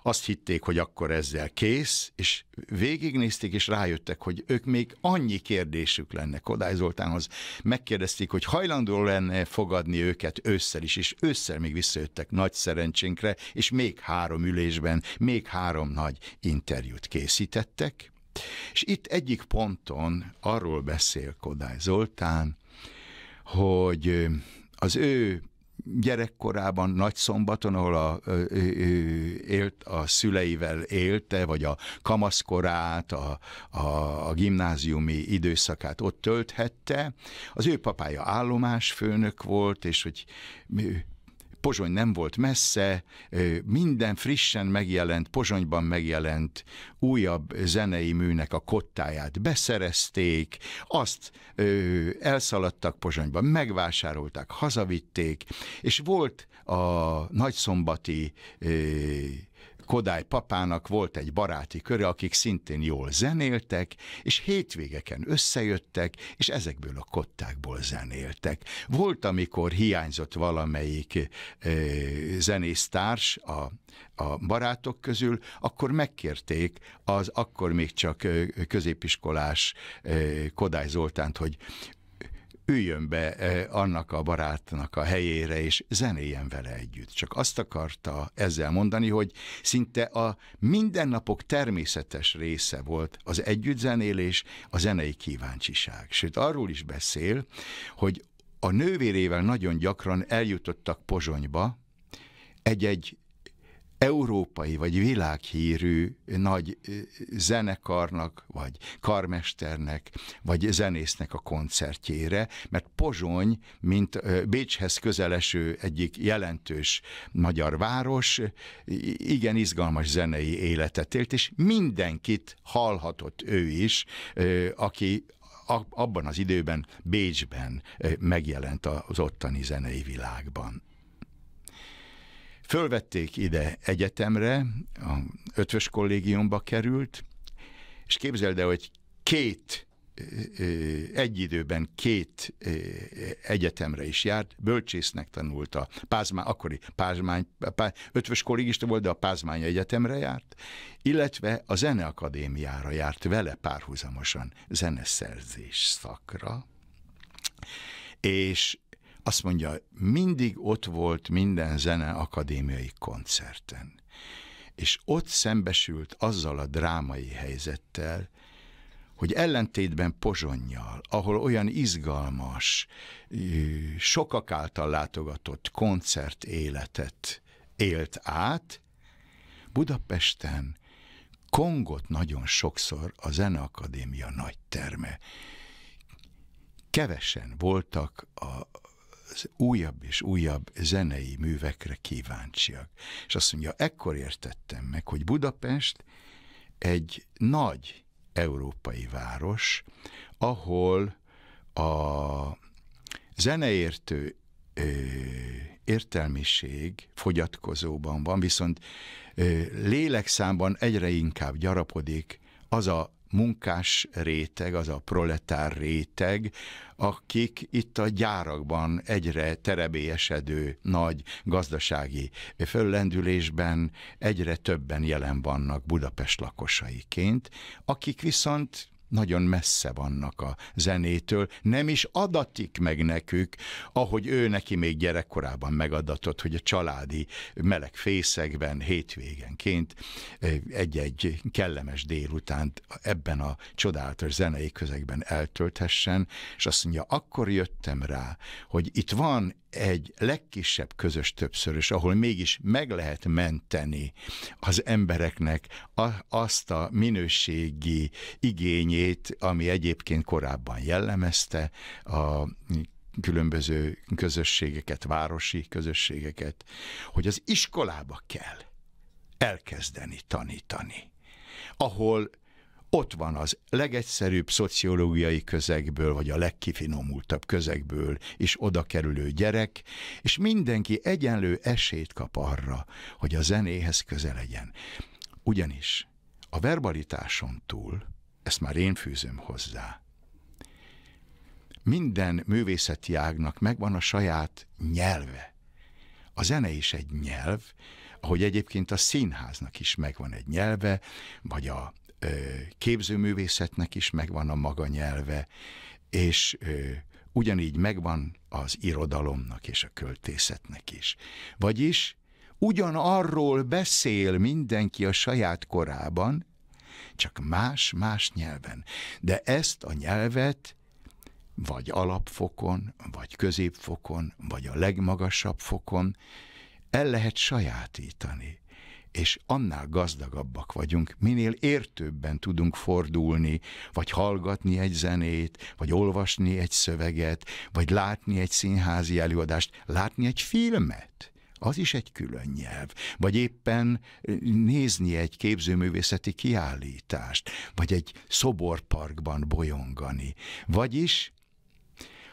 Speaker 1: azt hitték, hogy akkor ezzel kész, és végignézték, és rájöttek, hogy ők még annyi kérdésük lenne Kodály Zoltánhoz. Megkérdezték, hogy hajlandó lenne fogadni őket ősszel is, és ősszel még visszajöttek nagy szerencsénkre, és még három ülésben, még három nagy interjút készítettek. És itt egyik ponton arról beszél Kodály Zoltán, hogy az ő gyerekkorában nagy szombaton, ahol a, ő, ő, élt, a szüleivel élte, vagy a kamaszkorát, a, a, a gimnáziumi időszakát ott tölthette. Az ő papája állomásfőnök volt, és hogy Pozsony nem volt messze, minden frissen megjelent, Pozsonyban megjelent újabb zenei műnek a kottáját beszerezték, azt elszaladtak Pozsonyban, megvásárolták, hazavitték, és volt a nagyszombati Kodály papának volt egy baráti köre, akik szintén jól zenéltek, és hétvégeken összejöttek, és ezekből a kottákból zenéltek. Volt, amikor hiányzott valamelyik ö, zenésztárs a, a barátok közül, akkor megkérték az akkor még csak középiskolás Kodály Zoltánt, hogy üljön be eh, annak a barátnak a helyére, és zenéljen vele együtt. Csak azt akarta ezzel mondani, hogy szinte a mindennapok természetes része volt az együttzenélés, a zenei kíváncsiság. Sőt, arról is beszél, hogy a nővérével nagyon gyakran eljutottak Pozsonyba, egy-egy európai vagy világhírű nagy zenekarnak, vagy karmesternek, vagy zenésznek a koncertjére, mert Pozsony, mint Bécshez közeleső egyik jelentős magyar város, igen izgalmas zenei életet élt, és mindenkit hallhatott ő is, aki, abban az időben Bécsben megjelent az ottani zenei világban. Fölvették ide egyetemre, a ötvös kollégiumba került, és képzeld el, hogy két egy időben két egyetemre is járt, bölcsésznek tanult a Pázmány, akkori Pázmány, ötvös kollégista volt, de a Pázmány Egyetemre járt, illetve a Zeneakadémiára járt vele párhuzamosan zeneszerzés szakra, és azt mondja, mindig ott volt minden zene akadémiai koncerten, és ott szembesült azzal a drámai helyzettel, hogy ellentétben Pozsonnyal, ahol olyan izgalmas, sokak által látogatott koncert életet élt át, Budapesten kongott nagyon sokszor a Zeneakadémia nagy terme. Kevesen voltak a újabb és újabb zenei művekre kíváncsiak. És azt mondja, ekkor értettem meg, hogy Budapest egy nagy európai város, ahol a zeneértő értelmiség fogyatkozóban van, viszont lélekszámban egyre inkább gyarapodik az a munkás réteg, az a proletár réteg, akik itt a gyárakban egyre terebélyesedő nagy gazdasági föllendülésben egyre többen jelen vannak Budapest lakosaiként, akik viszont nagyon messze vannak a zenétől, nem is adatik meg nekük, ahogy ő neki még gyerekkorában megadatott, hogy a családi meleg fészekben, hétvégenként egy-egy kellemes délutánt ebben a csodálatos zenei közegben eltölthessen, és azt mondja, akkor jöttem rá, hogy itt van egy legkisebb közös többszörös, ahol mégis meg lehet menteni az embereknek a, azt a minőségi igényét, ami egyébként korábban jellemezte a különböző közösségeket, városi közösségeket, hogy az iskolába kell elkezdeni tanítani, ahol ott van az legegyszerűbb szociológiai közegből, vagy a legkifinomultabb közegből is oda kerülő gyerek, és mindenki egyenlő esélyt kap arra, hogy a zenéhez közel legyen. Ugyanis a verbalitáson túl, ezt már én fűzöm hozzá, minden művészeti ágnak megvan a saját nyelve. A zene is egy nyelv, ahogy egyébként a színháznak is megvan egy nyelve, vagy a képzőművészetnek is megvan a maga nyelve, és ugyanígy megvan az irodalomnak és a költészetnek is. Vagyis ugyanarról beszél mindenki a saját korában, csak más-más nyelven. De ezt a nyelvet vagy alapfokon, vagy középfokon, vagy a legmagasabb fokon el lehet sajátítani és annál gazdagabbak vagyunk, minél értőbben tudunk fordulni, vagy hallgatni egy zenét, vagy olvasni egy szöveget, vagy látni egy színházi előadást, látni egy filmet az is egy külön nyelv. Vagy éppen nézni egy képzőművészeti kiállítást, vagy egy szoborparkban bolyongani. Vagyis,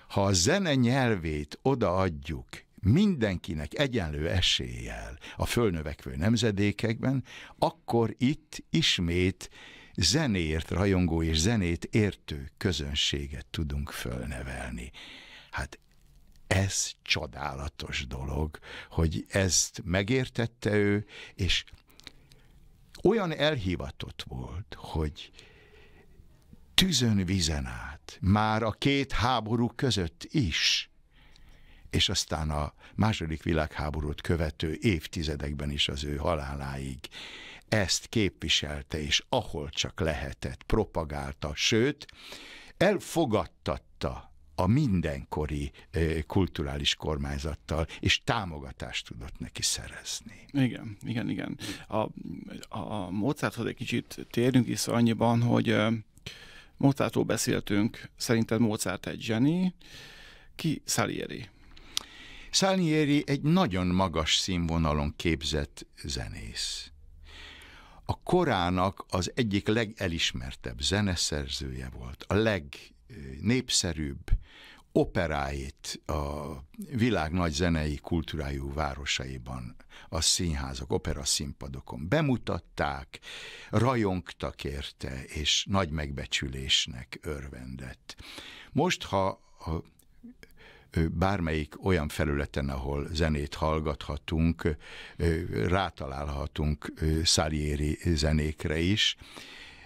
Speaker 1: ha a zene nyelvét odaadjuk mindenkinek egyenlő eséllyel a fölnövekvő nemzedékekben, akkor itt ismét zenéért rajongó és zenét értő közönséget tudunk fölnevelni. Hát ez csodálatos dolog, hogy ezt megértette ő, és olyan elhivatott volt, hogy tűzön vizen át, már a két háború között is és aztán a második világháborút követő évtizedekben is az ő haláláig ezt képviselte, és ahol csak lehetett, propagálta, sőt, elfogadtatta a mindenkori kulturális kormányzattal, és támogatást tudott neki szerezni.
Speaker 2: Igen, igen, igen. A, a Mozarthoz egy kicsit térünk vissza annyiban, hogy Mozartról beszéltünk, szerinted Mozart egy zseni, ki Salieri? Salieri egy nagyon
Speaker 1: magas színvonalon képzett zenész. A korának az egyik legelismertebb zeneszerzője volt, a legnépszerűbb, operáit a világ nagy zenei kultúrájú városaiban, a színházak, opera színpadokon bemutatták, rajongtak érte, és nagy megbecsülésnek örvendett. Most, ha a bármelyik olyan felületen, ahol zenét hallgathatunk, rátalálhatunk Salieri zenékre is,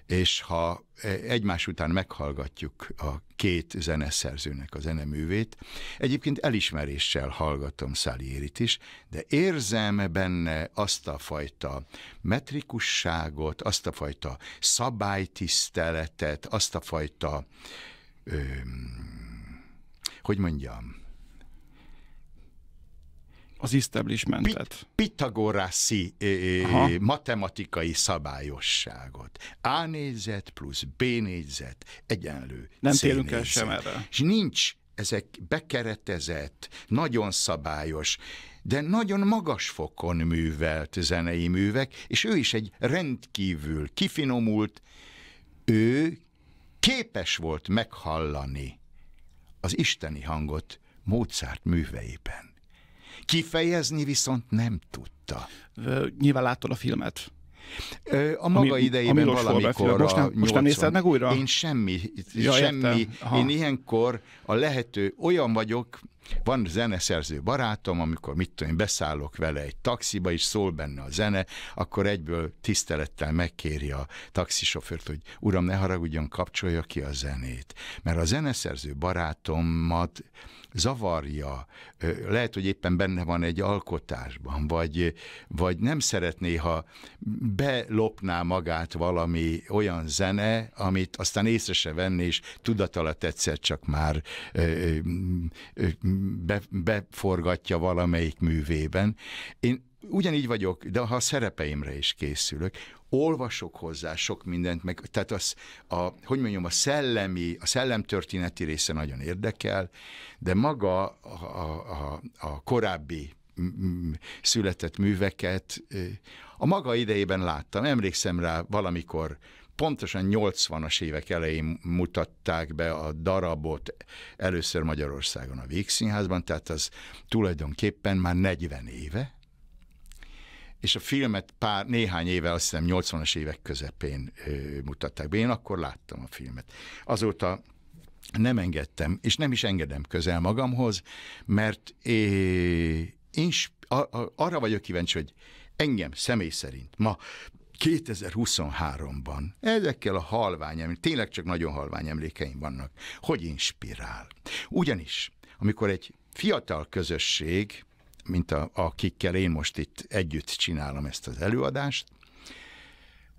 Speaker 1: és ha e, egymás után meghallgatjuk a két zeneszerzőnek a zeneművét, egyébként elismeréssel hallgatom Szálierit is, de érzem benne azt a fajta metrikusságot, azt a fajta szabálytiszteletet, azt a fajta öm,
Speaker 2: hogy mondjam, az establishmentet. Pit,
Speaker 1: pitagorászi matematikai szabályosságot. A négyzet plusz B négyzet egyenlő Nem térünk el sem erre. És nincs ezek bekeretezett, nagyon szabályos, de nagyon magas fokon művelt zenei művek, és ő is egy rendkívül kifinomult, ő képes volt meghallani az isteni hangot Mozart műveiben. Kifejezni viszont nem tudta. Nyilván láttad a filmet. A maga ami, idejében ami valamikor most nem, most nem nézted meg újra? Én semmi. Ja, semmi. Én ilyenkor a lehető, olyan vagyok, van zeneszerző barátom, amikor mit tudom én, beszállok vele egy taxiba, és szól benne a zene, akkor egyből tisztelettel megkéri a taxisofőrt, hogy uram, ne haragudjon, kapcsolja ki a zenét. Mert a zeneszerző barátomat zavarja, lehet, hogy éppen benne van egy alkotásban, vagy, vagy nem szeretné, ha belopná magát valami olyan zene, amit aztán észre se venni, és tudatalat egyszer csak már be, beforgatja valamelyik művében. Én ugyanígy vagyok, de ha a szerepeimre is készülök, olvasok hozzá sok mindent, meg, tehát az, a, hogy mondjam, a szellemi, a szellemtörténeti része nagyon érdekel, de maga a, a, a korábbi született műveket a maga idejében láttam. Emlékszem rá valamikor pontosan 80-as évek elején mutatták be a darabot először Magyarországon a Vígszínházban, tehát az tulajdonképpen már 40 éve, és a filmet pár, néhány éve, azt hiszem 80-as évek közepén ö, mutatták be. Én akkor láttam a filmet. Azóta nem engedtem, és nem is engedem közel magamhoz, mert é, ins, a, a, arra vagyok kíváncsi, hogy engem személy szerint ma 2023-ban ezekkel a halvány, tényleg csak nagyon halvány emlékeim vannak, hogy inspirál. Ugyanis, amikor egy fiatal közösség mint a, akikkel én most itt együtt csinálom ezt az előadást.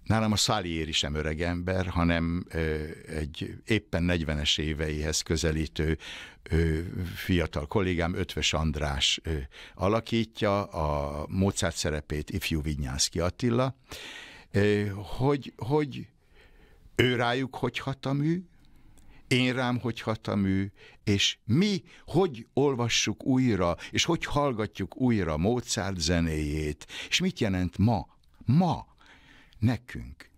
Speaker 1: Nálam a Salieri sem öreg ember, hanem ö, egy éppen 40-es éveihez közelítő ö, fiatal kollégám, Ötves András ö, alakítja, a Mozart szerepét ifjú Vinyánszki Attila, ö, hogy, hogy ő rájuk hogy hat a mű, én rám hogy hat a mű, és mi hogy olvassuk újra, és hogy hallgatjuk újra Mozart zenéjét, és mit jelent ma, ma, nekünk.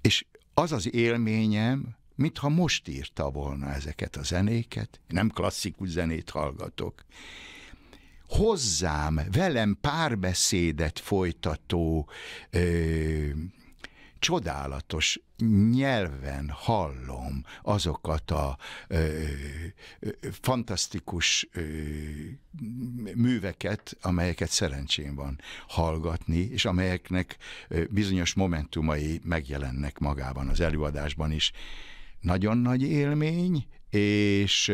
Speaker 1: És az az élményem, mintha most írta volna ezeket a zenéket, nem klasszikus zenét hallgatok, hozzám, velem párbeszédet folytató ö, csodálatos nyelven hallom azokat a ö, ö, fantasztikus ö, műveket, amelyeket szerencsém van hallgatni, és amelyeknek bizonyos momentumai megjelennek magában az előadásban is. Nagyon nagy élmény, és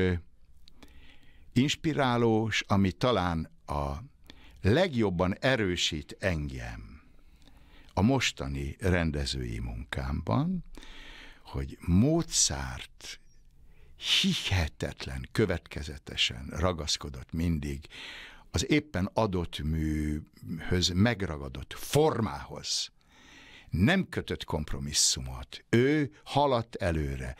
Speaker 1: inspirálós, ami talán a legjobban erősít engem a mostani rendezői munkámban, hogy Mozart hihetetlen következetesen ragaszkodott mindig az éppen adott műhöz megragadott formához. Nem kötött kompromisszumot. Ő haladt előre,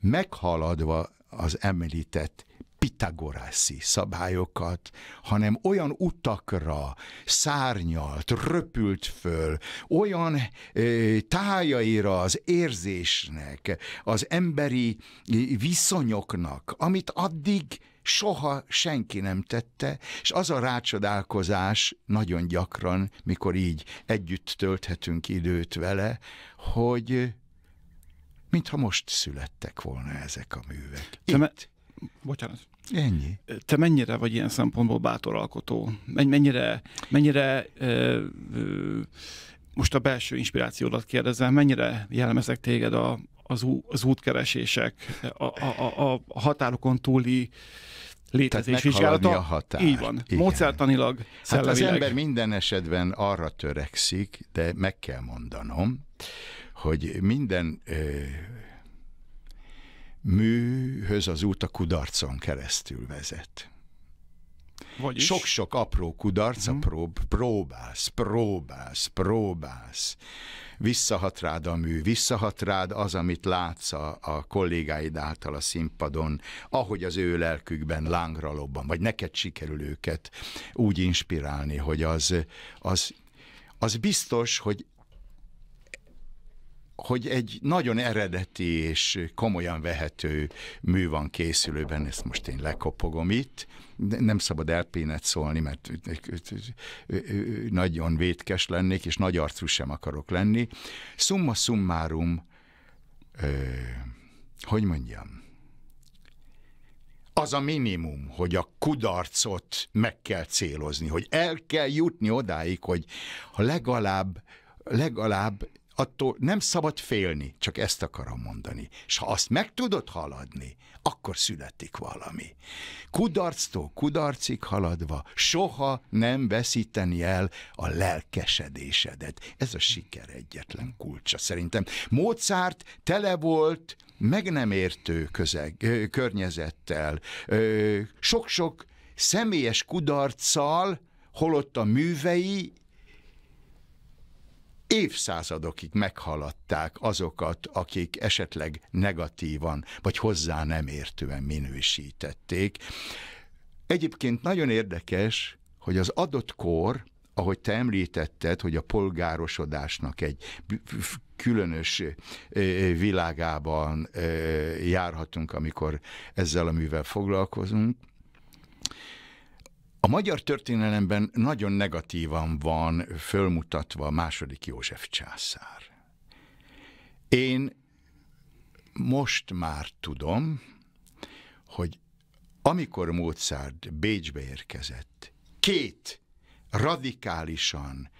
Speaker 1: meghaladva az említett pitagorászi szabályokat, hanem olyan utakra szárnyalt, röpült föl, olyan ö, tájaira az érzésnek, az emberi viszonyoknak, amit addig soha senki nem tette, és az a rácsodálkozás nagyon gyakran, mikor így együtt tölthetünk időt vele,
Speaker 2: hogy mintha most születtek volna ezek a művek. Itt. Bocsánat. Ennyi. Te mennyire vagy ilyen szempontból bátor alkotó? Mennyire, mennyire most a belső inspirációdat kérdezem, mennyire jellemezek téged a, az, ú, az útkeresések, a, a, a, a határokon túli létezés vizsgálata. a határ. Így van. Igen. Módszertanilag, hát az ember
Speaker 1: minden esetben arra törekszik, de meg kell mondanom, hogy minden ö, műhöz az út a kudarcon keresztül vezet. Vagyis? Sok-sok apró kudarc, uh-huh. prób, próbálsz, próbálsz, próbálsz. Visszahat rád a mű, visszahat rád az, amit látsz a, a kollégáid által a színpadon, ahogy az ő lelkükben lángra lobban, vagy neked sikerül őket úgy inspirálni, hogy az, az, az biztos, hogy hogy egy nagyon eredeti és komolyan vehető mű van készülőben, ezt most én lekopogom itt, nem szabad elpénet szólni, mert nagyon vétkes lennék, és nagy arcú sem akarok lenni. Summa summarum, ö, hogy mondjam, az a minimum, hogy a kudarcot meg kell célozni, hogy el kell jutni odáig, hogy legalább, legalább attól nem szabad félni, csak ezt akarom mondani. És ha azt meg tudod haladni, akkor születik valami. Kudarctól kudarcig haladva soha nem veszíteni el a lelkesedésedet. Ez a siker egyetlen kulcsa szerintem. Mozart tele volt meg nem értő közeg, ö, környezettel, sok-sok személyes kudarccal, holott a művei évszázadokig meghaladták azokat, akik esetleg negatívan vagy hozzá nem értően minősítették. Egyébként nagyon érdekes, hogy az adott kor, ahogy te említetted, hogy a polgárosodásnak egy különös világában járhatunk, amikor ezzel a művel foglalkozunk, a magyar történelemben nagyon negatívan van fölmutatva második József császár. Én most már tudom, hogy amikor Mozart Bécsbe érkezett, két radikálisan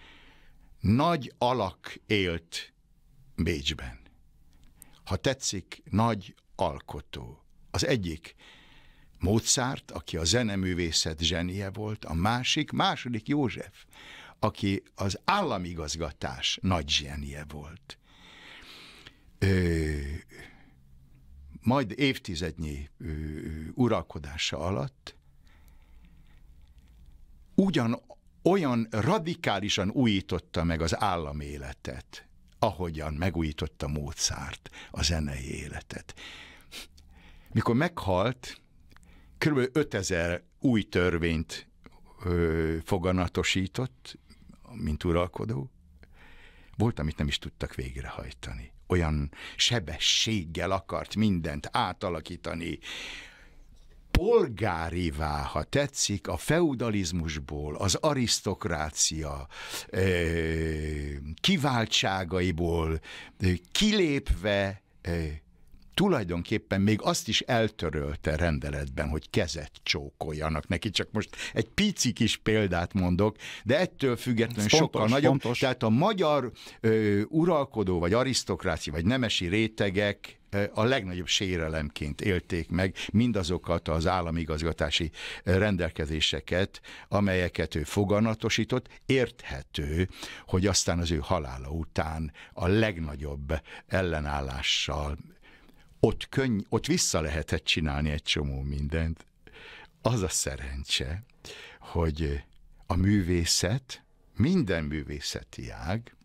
Speaker 1: nagy alak élt Bécsben. Ha tetszik, nagy alkotó. Az egyik Mozart, aki a zeneművészet zsenie volt, a másik, második József, aki az államigazgatás nagy zsenie volt. Ö, majd évtizednyi ö, uralkodása alatt ugyan olyan radikálisan újította meg az államéletet, ahogyan megújította Mozart a zenei életet. Mikor meghalt, kb. 5000 új törvényt ö, foganatosított, mint uralkodó. Volt, amit nem is tudtak végrehajtani. Olyan sebességgel akart mindent átalakítani, polgárivá, ha tetszik, a feudalizmusból, az arisztokrácia kiváltságaiból kilépve tulajdonképpen még azt is eltörölte rendeletben, hogy kezet csókoljanak neki, csak most egy pici kis példát mondok, de ettől függetlenül fontos, sokkal nagyobb. Fontos. Tehát a magyar ö, uralkodó, vagy arisztokrácia, vagy nemesi rétegek a legnagyobb sérelemként élték meg mindazokat az államigazgatási rendelkezéseket, amelyeket ő foganatosított. Érthető, hogy aztán az ő halála után a legnagyobb ellenállással ott, könny, ott vissza lehetett csinálni egy csomó mindent. Az a szerencse, hogy a művészet, minden művészeti ág,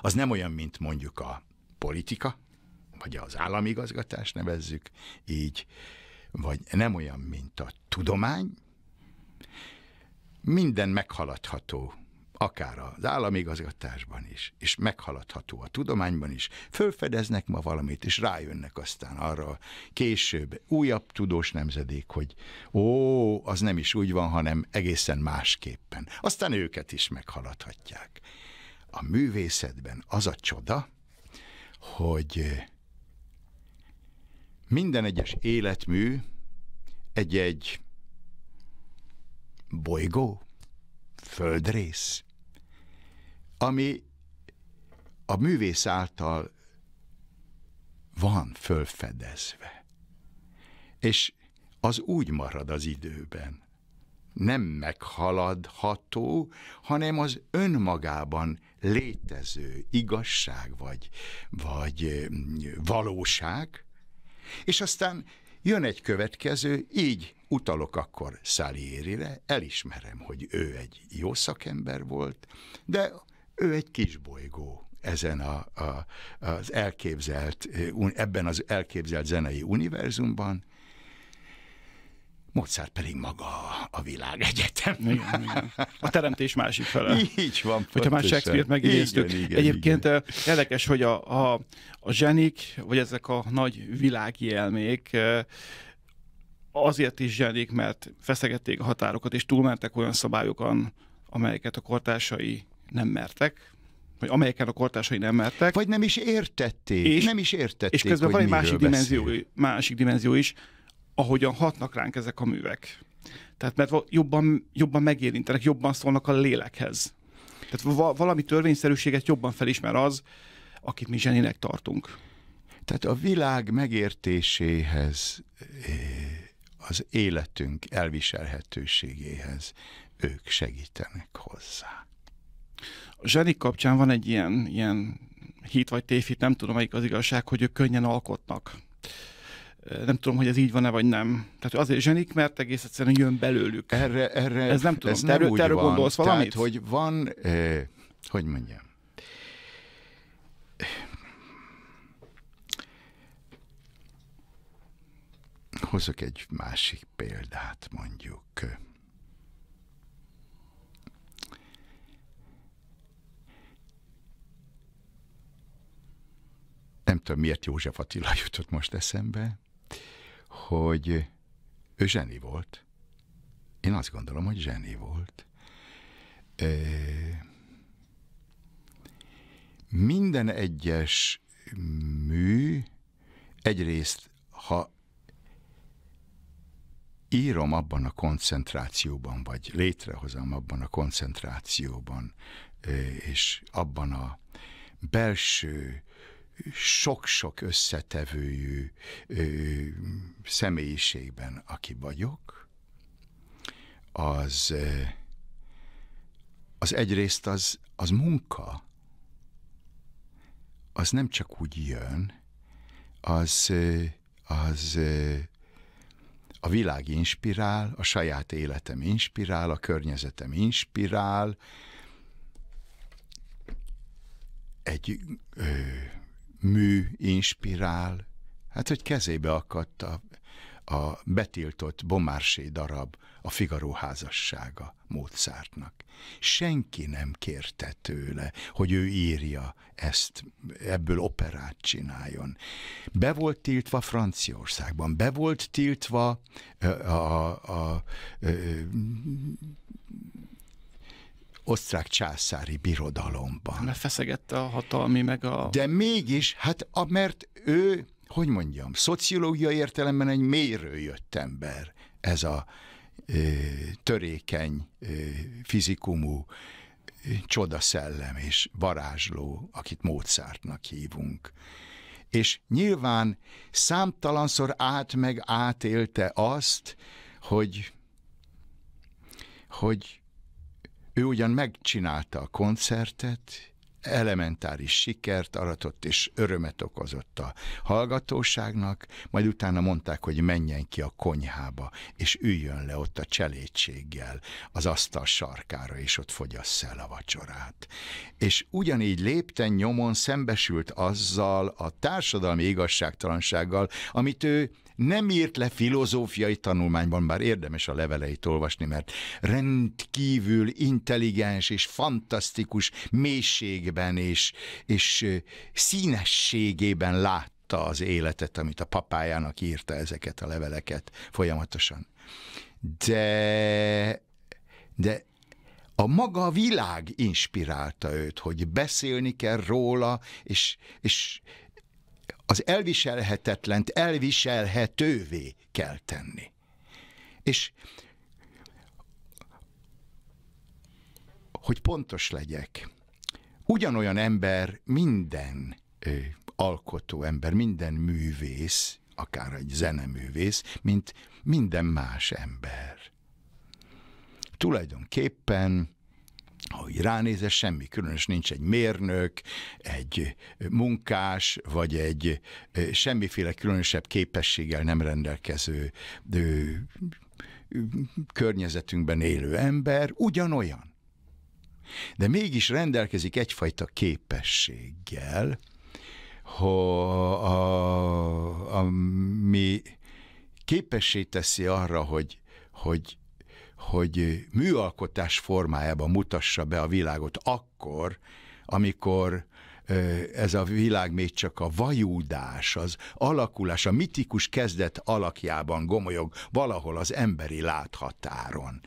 Speaker 1: az nem olyan, mint mondjuk a politika, vagy az államigazgatás nevezzük így, vagy nem olyan, mint a tudomány. Minden meghaladható akár az államigazgatásban is, és meghaladható a tudományban is, fölfedeznek ma valamit, és rájönnek aztán arra később újabb tudós nemzedék, hogy ó, az nem is úgy van, hanem egészen másképpen. Aztán őket is meghaladhatják. A művészetben az a csoda, hogy minden egyes életmű egy-egy bolygó, földrész, ami a művész által van fölfedezve. És az úgy marad az időben. Nem meghaladható, hanem az önmagában létező igazság vagy, vagy mm, valóság, és aztán jön egy következő, így utalok akkor salieri elismerem, hogy ő egy jó szakember volt, de ő egy kis bolygó ezen a, a, az elképzelt, ebben az elképzelt zenei univerzumban,
Speaker 2: Mozart pedig maga a egyetem. Igen, igen. A teremtés másik fele. Így van. Hogyha már Shakespeare-t megidéztük. Igen, igen, Egyébként igen. érdekes, hogy a, a, a zsenik, vagy ezek a nagy világi elmék azért is zsenik, mert feszegették a határokat, és túlmentek olyan szabályokon, amelyeket a kortársai nem mertek, vagy amelyekkel a kortársai nem mertek. Vagy nem is értették. És, nem is értették, És közben van egy másik dimenzió, másik dimenzió is, ahogyan hatnak ránk ezek a művek. Tehát mert jobban, jobban megérintenek, jobban szólnak a lélekhez. Tehát va- valami törvényszerűséget jobban felismer az, akit mi zseninek tartunk. Tehát a világ megértéséhez, eh,
Speaker 1: az életünk elviselhetőségéhez ők segítenek
Speaker 2: hozzá. A zsenik kapcsán van egy ilyen, ilyen hit vagy téfit, nem tudom, melyik az igazság, hogy ők könnyen alkotnak. Nem tudom, hogy ez így van-e, vagy nem. Tehát azért zsenik, mert egész egyszerűen jön belőlük. Erre, erre, ez nem tudom, ez nem erről, erről van. gondolsz valamit? Tehát, hogy van,
Speaker 1: eh, hogy mondjam, hozok egy másik példát mondjuk. nem tudom miért József Attila jutott most eszembe, hogy ő zseni volt. Én azt gondolom, hogy zseni volt. E, minden egyes mű egyrészt, ha írom abban a koncentrációban, vagy létrehozom abban a koncentrációban, és abban a belső sok-sok összetevőjű ö, személyiségben, aki vagyok, az, az egyrészt az, az munka, az nem csak úgy jön, az, az a világ inspirál, a saját életem inspirál, a környezetem inspirál, egy ö, mű inspirál. Hát, hogy kezébe akadt a, a betiltott bomársé darab, a Figaro házassága Mozartnak. Senki nem kérte tőle, hogy ő írja ezt, ebből operát csináljon. Be volt tiltva Franciaországban, be volt tiltva a, a, a, a osztrák császári birodalomban. Mert feszegette a hatalmi meg a... De mégis, hát a, mert ő, hogy mondjam, szociológiai értelemben egy mélyről jött ember. Ez a ö, törékeny, ö, fizikumú, ö, csodaszellem és varázsló, akit Mozartnak hívunk és nyilván számtalanszor át meg átélte azt, hogy, hogy ő ugyan megcsinálta a koncertet, elementáris sikert aratott és örömet okozott a hallgatóságnak, majd utána mondták, hogy menjen ki a konyhába, és üljön le ott a cselédséggel az asztal sarkára, és ott fogyassza el a vacsorát. És ugyanígy lépten nyomon szembesült azzal a társadalmi igazságtalansággal, amit ő nem írt le filozófiai tanulmányban, bár érdemes a leveleit olvasni, mert rendkívül intelligens és fantasztikus mélységben és, és színességében látta az életet, amit a papájának írta ezeket a leveleket folyamatosan. De, de a maga világ inspirálta őt, hogy beszélni kell róla, és, és, az elviselhetetlent elviselhetővé kell tenni. És hogy pontos legyek, ugyanolyan ember minden ö, alkotó ember, minden művész, akár egy zeneművész, mint minden más ember. Tulajdonképpen ahogy ránézes, semmi különös nincs egy mérnök, egy munkás, vagy egy semmiféle különösebb képességgel nem rendelkező környezetünkben élő ember ugyanolyan. De mégis rendelkezik egyfajta képességgel, ho, a, ami képessé teszi arra, hogy, hogy hogy műalkotás formájában mutassa be a világot akkor, amikor ez a világ még csak a vajúdás, az alakulás, a mitikus kezdet alakjában gomolyog valahol az emberi láthatáron.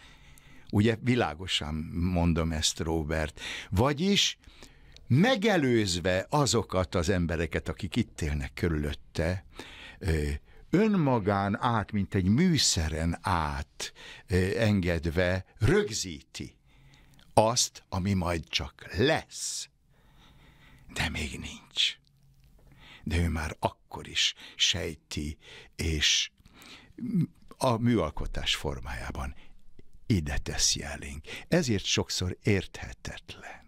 Speaker 1: Ugye világosan mondom ezt, Robert. Vagyis megelőzve azokat az embereket, akik itt élnek körülötte, önmagán át, mint egy műszeren át engedve rögzíti azt, ami majd csak lesz, de még nincs. De ő már akkor is sejti, és a műalkotás formájában ide teszi elénk. Ezért sokszor érthetetlen.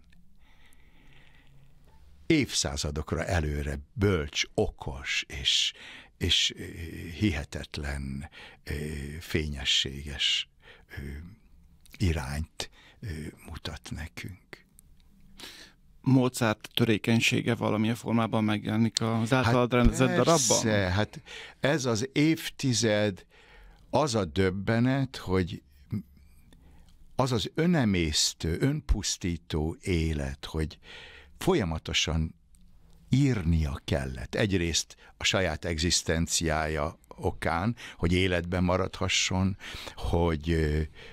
Speaker 1: Évszázadokra előre bölcs, okos és és hihetetlen fényességes irányt mutat nekünk.
Speaker 2: Mozart törékenysége valamilyen formában megjelenik az általad hát rendezett persze, darabban? hát ez az évtized
Speaker 1: az a döbbenet, hogy az az önemésztő, önpusztító élet, hogy folyamatosan írnia kellett. Egyrészt a saját egzisztenciája okán, hogy életben maradhasson, hogy,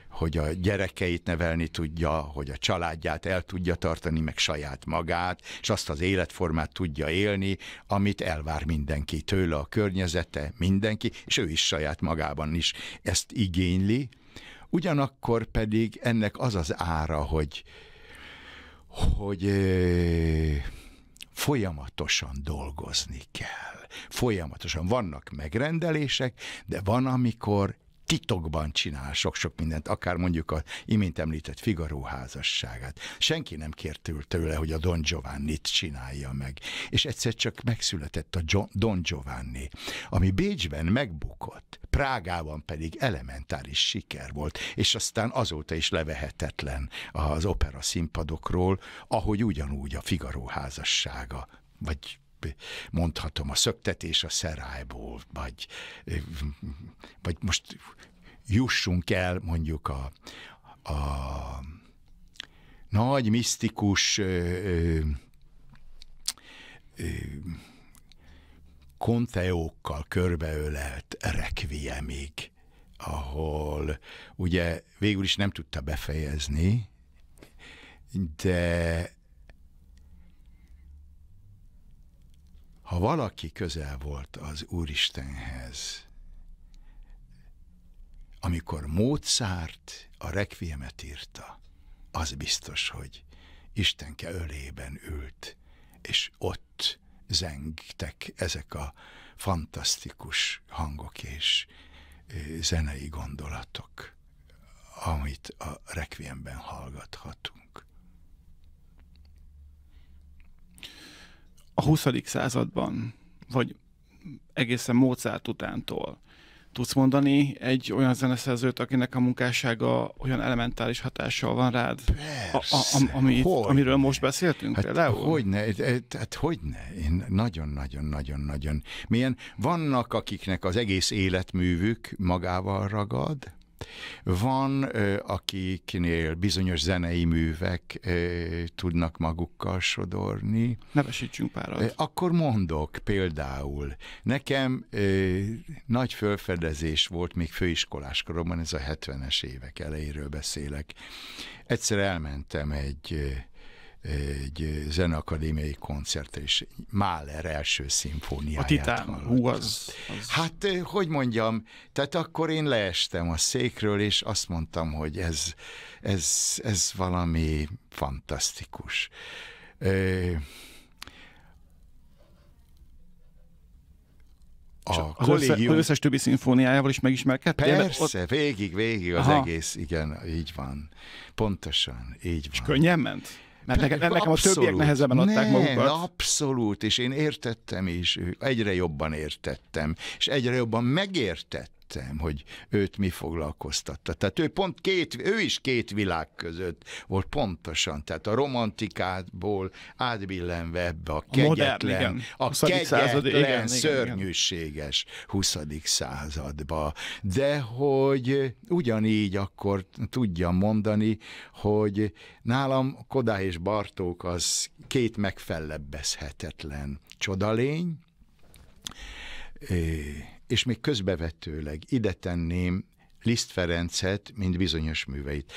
Speaker 1: hogy a gyerekeit nevelni tudja, hogy a családját el tudja tartani, meg saját magát, és azt az életformát tudja élni, amit elvár mindenki tőle, a környezete, mindenki, és ő is saját magában is ezt igényli. Ugyanakkor pedig ennek az az ára, hogy hogy folyamatosan dolgozni kell. Folyamatosan vannak megrendelések, de van, amikor titokban csinál sok-sok mindent, akár mondjuk a imént említett Figaro házasságát. Senki nem kért tőle, hogy a Don Giovanni csinálja meg. És egyszer csak megszületett a Don Giovanni, ami Bécsben megbukott, Prágában pedig elementáris siker volt, és aztán azóta is levehetetlen az opera színpadokról, ahogy ugyanúgy a Figaro házassága, vagy mondhatom, a szöktetés a szerályból, vagy, vagy most jussunk el mondjuk a, a nagy misztikus ö, ö, ö, konteókkal körbeölelt rekviemig, ahol ugye végül is nem tudta befejezni, de ha valaki közel volt az Úristenhez, amikor Mozart a requiemet írta, az biztos, hogy Istenke ölében ült, és ott zengtek ezek a fantasztikus hangok és zenei gondolatok, amit a requiemben hallgathatunk.
Speaker 2: a 20. században, vagy egészen Mozart utántól tudsz mondani egy olyan zeneszerzőt, akinek a munkássága olyan elementális hatással van rád, Persze, a, a, ami, amiről most beszéltünk
Speaker 1: hát, például? Hogyne, hát hogyne, én nagyon-nagyon-nagyon-nagyon. Milyen, vannak, akiknek az egész életművük magával ragad, van, akiknél bizonyos zenei művek tudnak magukkal sodorni. Nevesítsünk párat. Akkor mondok például, nekem nagy fölfedezés volt még főiskolás koromban, ez a 70-es évek elejéről beszélek. Egyszer elmentem egy egy zeneakadémiai koncertre, és Mahler első szimfóniáját A titán, hú, az, az... Hát, hogy mondjam, tehát akkor én leestem a székről, és azt mondtam, hogy ez, ez, ez valami
Speaker 2: fantasztikus.
Speaker 1: a kollégium... Az összes
Speaker 2: többi szimfóniájával is megismerkedtél? Persze, ott...
Speaker 1: végig, végig az Aha. egész, igen, így van. Pontosan, így
Speaker 2: van. És könnyen ment? Mert nekem, nekem a többiek nehezebben adták ne, magukat.
Speaker 1: Abszolút, és én értettem is, egyre jobban értettem, és egyre jobban megértettem tetszem, hogy őt mi foglalkoztatta. Tehát ő pont két, ő is két világ között volt pontosan, tehát a romantikából átbillenve ebbe a kegyetlen, a, modern, a kegyetlen, század, igen, igen, szörnyűséges 20. századba. De hogy ugyanígy akkor tudja mondani, hogy nálam Kodá és Bartók az két megfellebbezhetetlen csodalény, és még közbevetőleg ide tenném Liszt Ferencet, mint bizonyos műveit.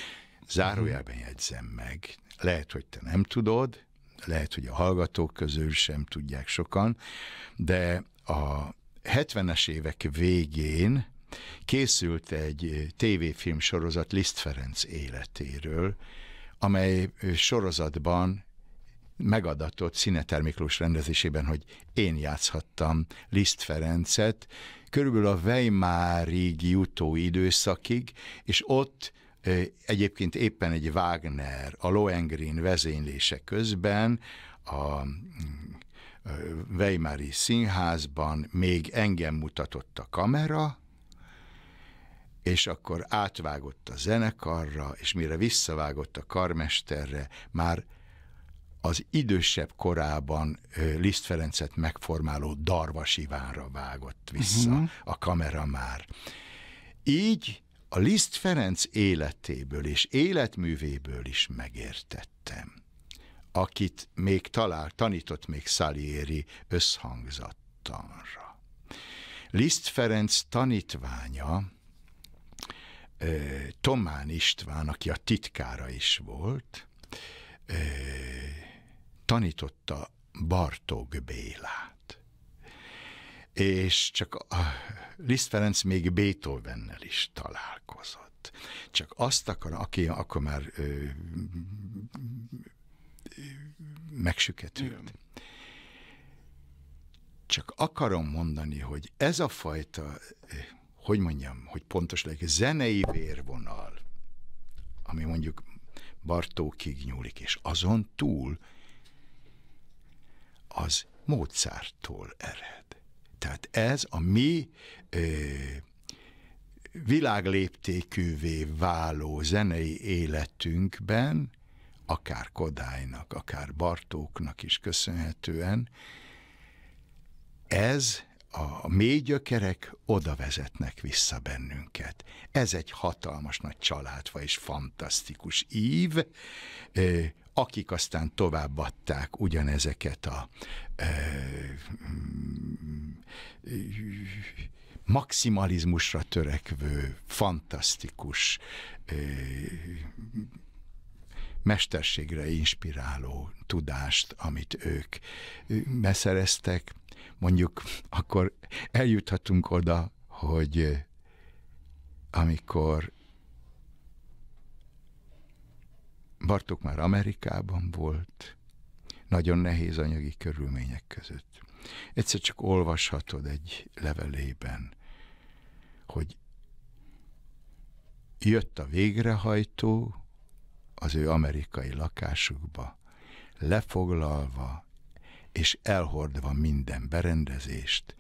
Speaker 1: Zárójában jegyzem meg, lehet, hogy te nem tudod, lehet, hogy a hallgatók közül sem tudják sokan, de a 70-es évek végén készült egy tévéfilm sorozat Liszt Ferenc életéről, amely sorozatban megadatott Szineter rendezésében, hogy én játszhattam Liszt Ferencet, körülbelül a Weimarig jutó időszakig, és ott egyébként éppen egy Wagner a Lohengrin vezénylése közben a Weimári színházban még engem mutatott a kamera, és akkor átvágott a zenekarra, és mire visszavágott a karmesterre, már az idősebb korában Liszt Ferencet megformáló Darvas Ivánra vágott vissza uh-huh. a kamera már. Így a Liszt Ferenc életéből és életművéből is megértettem, akit még talál, tanított még Salieri összhangzattanra. Liszt Ferenc tanítványa, Tomán István, aki a titkára is volt, tanította Bartók Bélát. És csak Liszt Ferenc még Beethovennel is találkozott. Csak azt akar, aki akkor már ö, ö, megsüketült. Csak akarom mondani, hogy ez a fajta, hogy mondjam, hogy pontos legyen, zenei vérvonal, ami mondjuk Bartókig nyúlik, és azon túl az Mozarttól ered. Tehát ez a mi ö, világléptékűvé váló zenei életünkben, akár Kodálynak, akár Bartóknak is köszönhetően, ez a mély gyökerek oda vezetnek vissza bennünket. Ez egy hatalmas nagy családfa és fantasztikus ív, akik aztán továbbadták ugyanezeket a ö, ö, maximalizmusra törekvő, fantasztikus, ö, mesterségre inspiráló tudást, amit ők beszereztek. Mondjuk akkor eljuthatunk oda, hogy amikor Bartok már Amerikában volt, nagyon nehéz anyagi körülmények között. Egyszer csak olvashatod egy levelében, hogy jött a végrehajtó az ő amerikai lakásukba, lefoglalva és elhordva minden berendezést,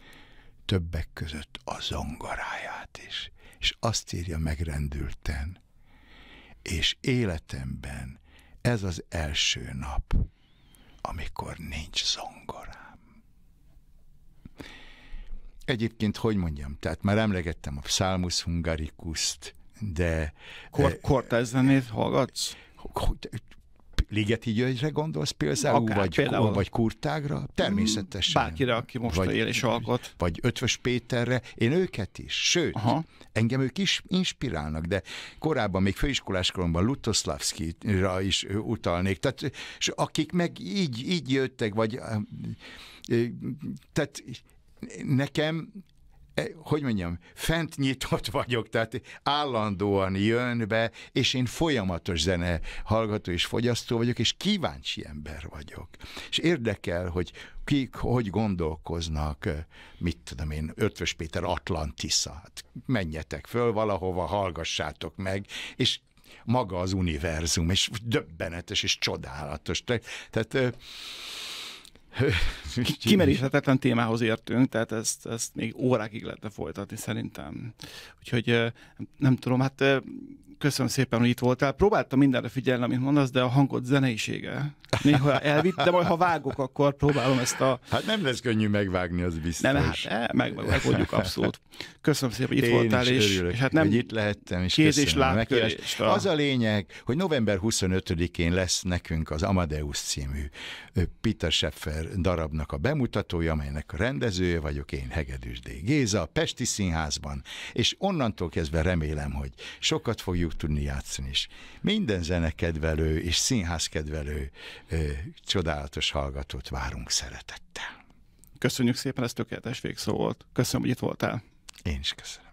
Speaker 1: többek között a zongoráját is, és azt írja megrendülten, és életemben ez az első nap, amikor nincs zongorám. Egyébként, hogy mondjam, tehát már emlegettem a Psalmus hungaricus-t, de... Kor, Cortez eh, hallgatsz? Ligeti Györgyre gondolsz például, Akár, vagy, például. vagy Kurtágra? Hmm, Természetesen. Bárkire, aki most vagy, él és alkot. Vagy Ötvös Péterre, én őket is. Sőt, Aha. engem ők is inspirálnak, de korábban még főiskoláskoromban Lutoszlavszkira is utalnék. Tehát, és akik meg így, így jöttek, vagy tehát nekem E, hogy mondjam, fent nyitott vagyok, tehát állandóan jön be, és én folyamatos zene hallgató és fogyasztó vagyok, és kíváncsi ember vagyok. És érdekel, hogy kik, hogy gondolkoznak, e, mit tudom én, Ötvös Péter Atlantisza. Hát menjetek föl valahova, hallgassátok meg, és maga az univerzum, és döbbenetes,
Speaker 2: és csodálatos. Tehát e, kimeríthetetlen témához értünk, tehát ezt, ezt még órákig lehetne folytatni szerintem. Úgyhogy nem tudom, hát köszönöm szépen, hogy itt voltál. Próbáltam mindenre figyelni, amit mondasz, de a hangod zeneisége néha elvitt, de majd ha vágok, akkor próbálom ezt a... Hát nem lesz könnyű megvágni, az biztos. Nem, hát eh, meg, megoldjuk abszolút. Köszönöm szépen, hogy itt Én voltál, és, örülök, és,
Speaker 1: hát nem... Hogy itt lehettem, és kéz és a... Az a lényeg, hogy november 25-én lesz nekünk az Amadeus című Peter Schaeffer darabnak a bemutatója, amelynek a rendezője vagyok én, Hegedűs D. Géza, a Pesti Színházban, és onnantól kezdve remélem, hogy sokat fogjuk fogjuk tudni játszani is. Minden zenekedvelő és színházkedvelő csodálatos hallgatót várunk szeretettel.
Speaker 2: Köszönjük szépen, ez tökéletes végszó volt. Köszönöm, hogy itt voltál. Én is köszönöm.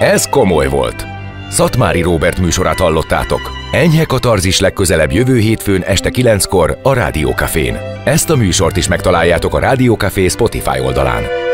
Speaker 2: Ez komoly volt. Szatmári
Speaker 1: Róbert műsorát hallottátok. Enyhe katarzis legközelebb jövő hétfőn este 9-kor a Rádiókafén. Ezt a műsort is megtaláljátok a Rádiókafé Spotify oldalán.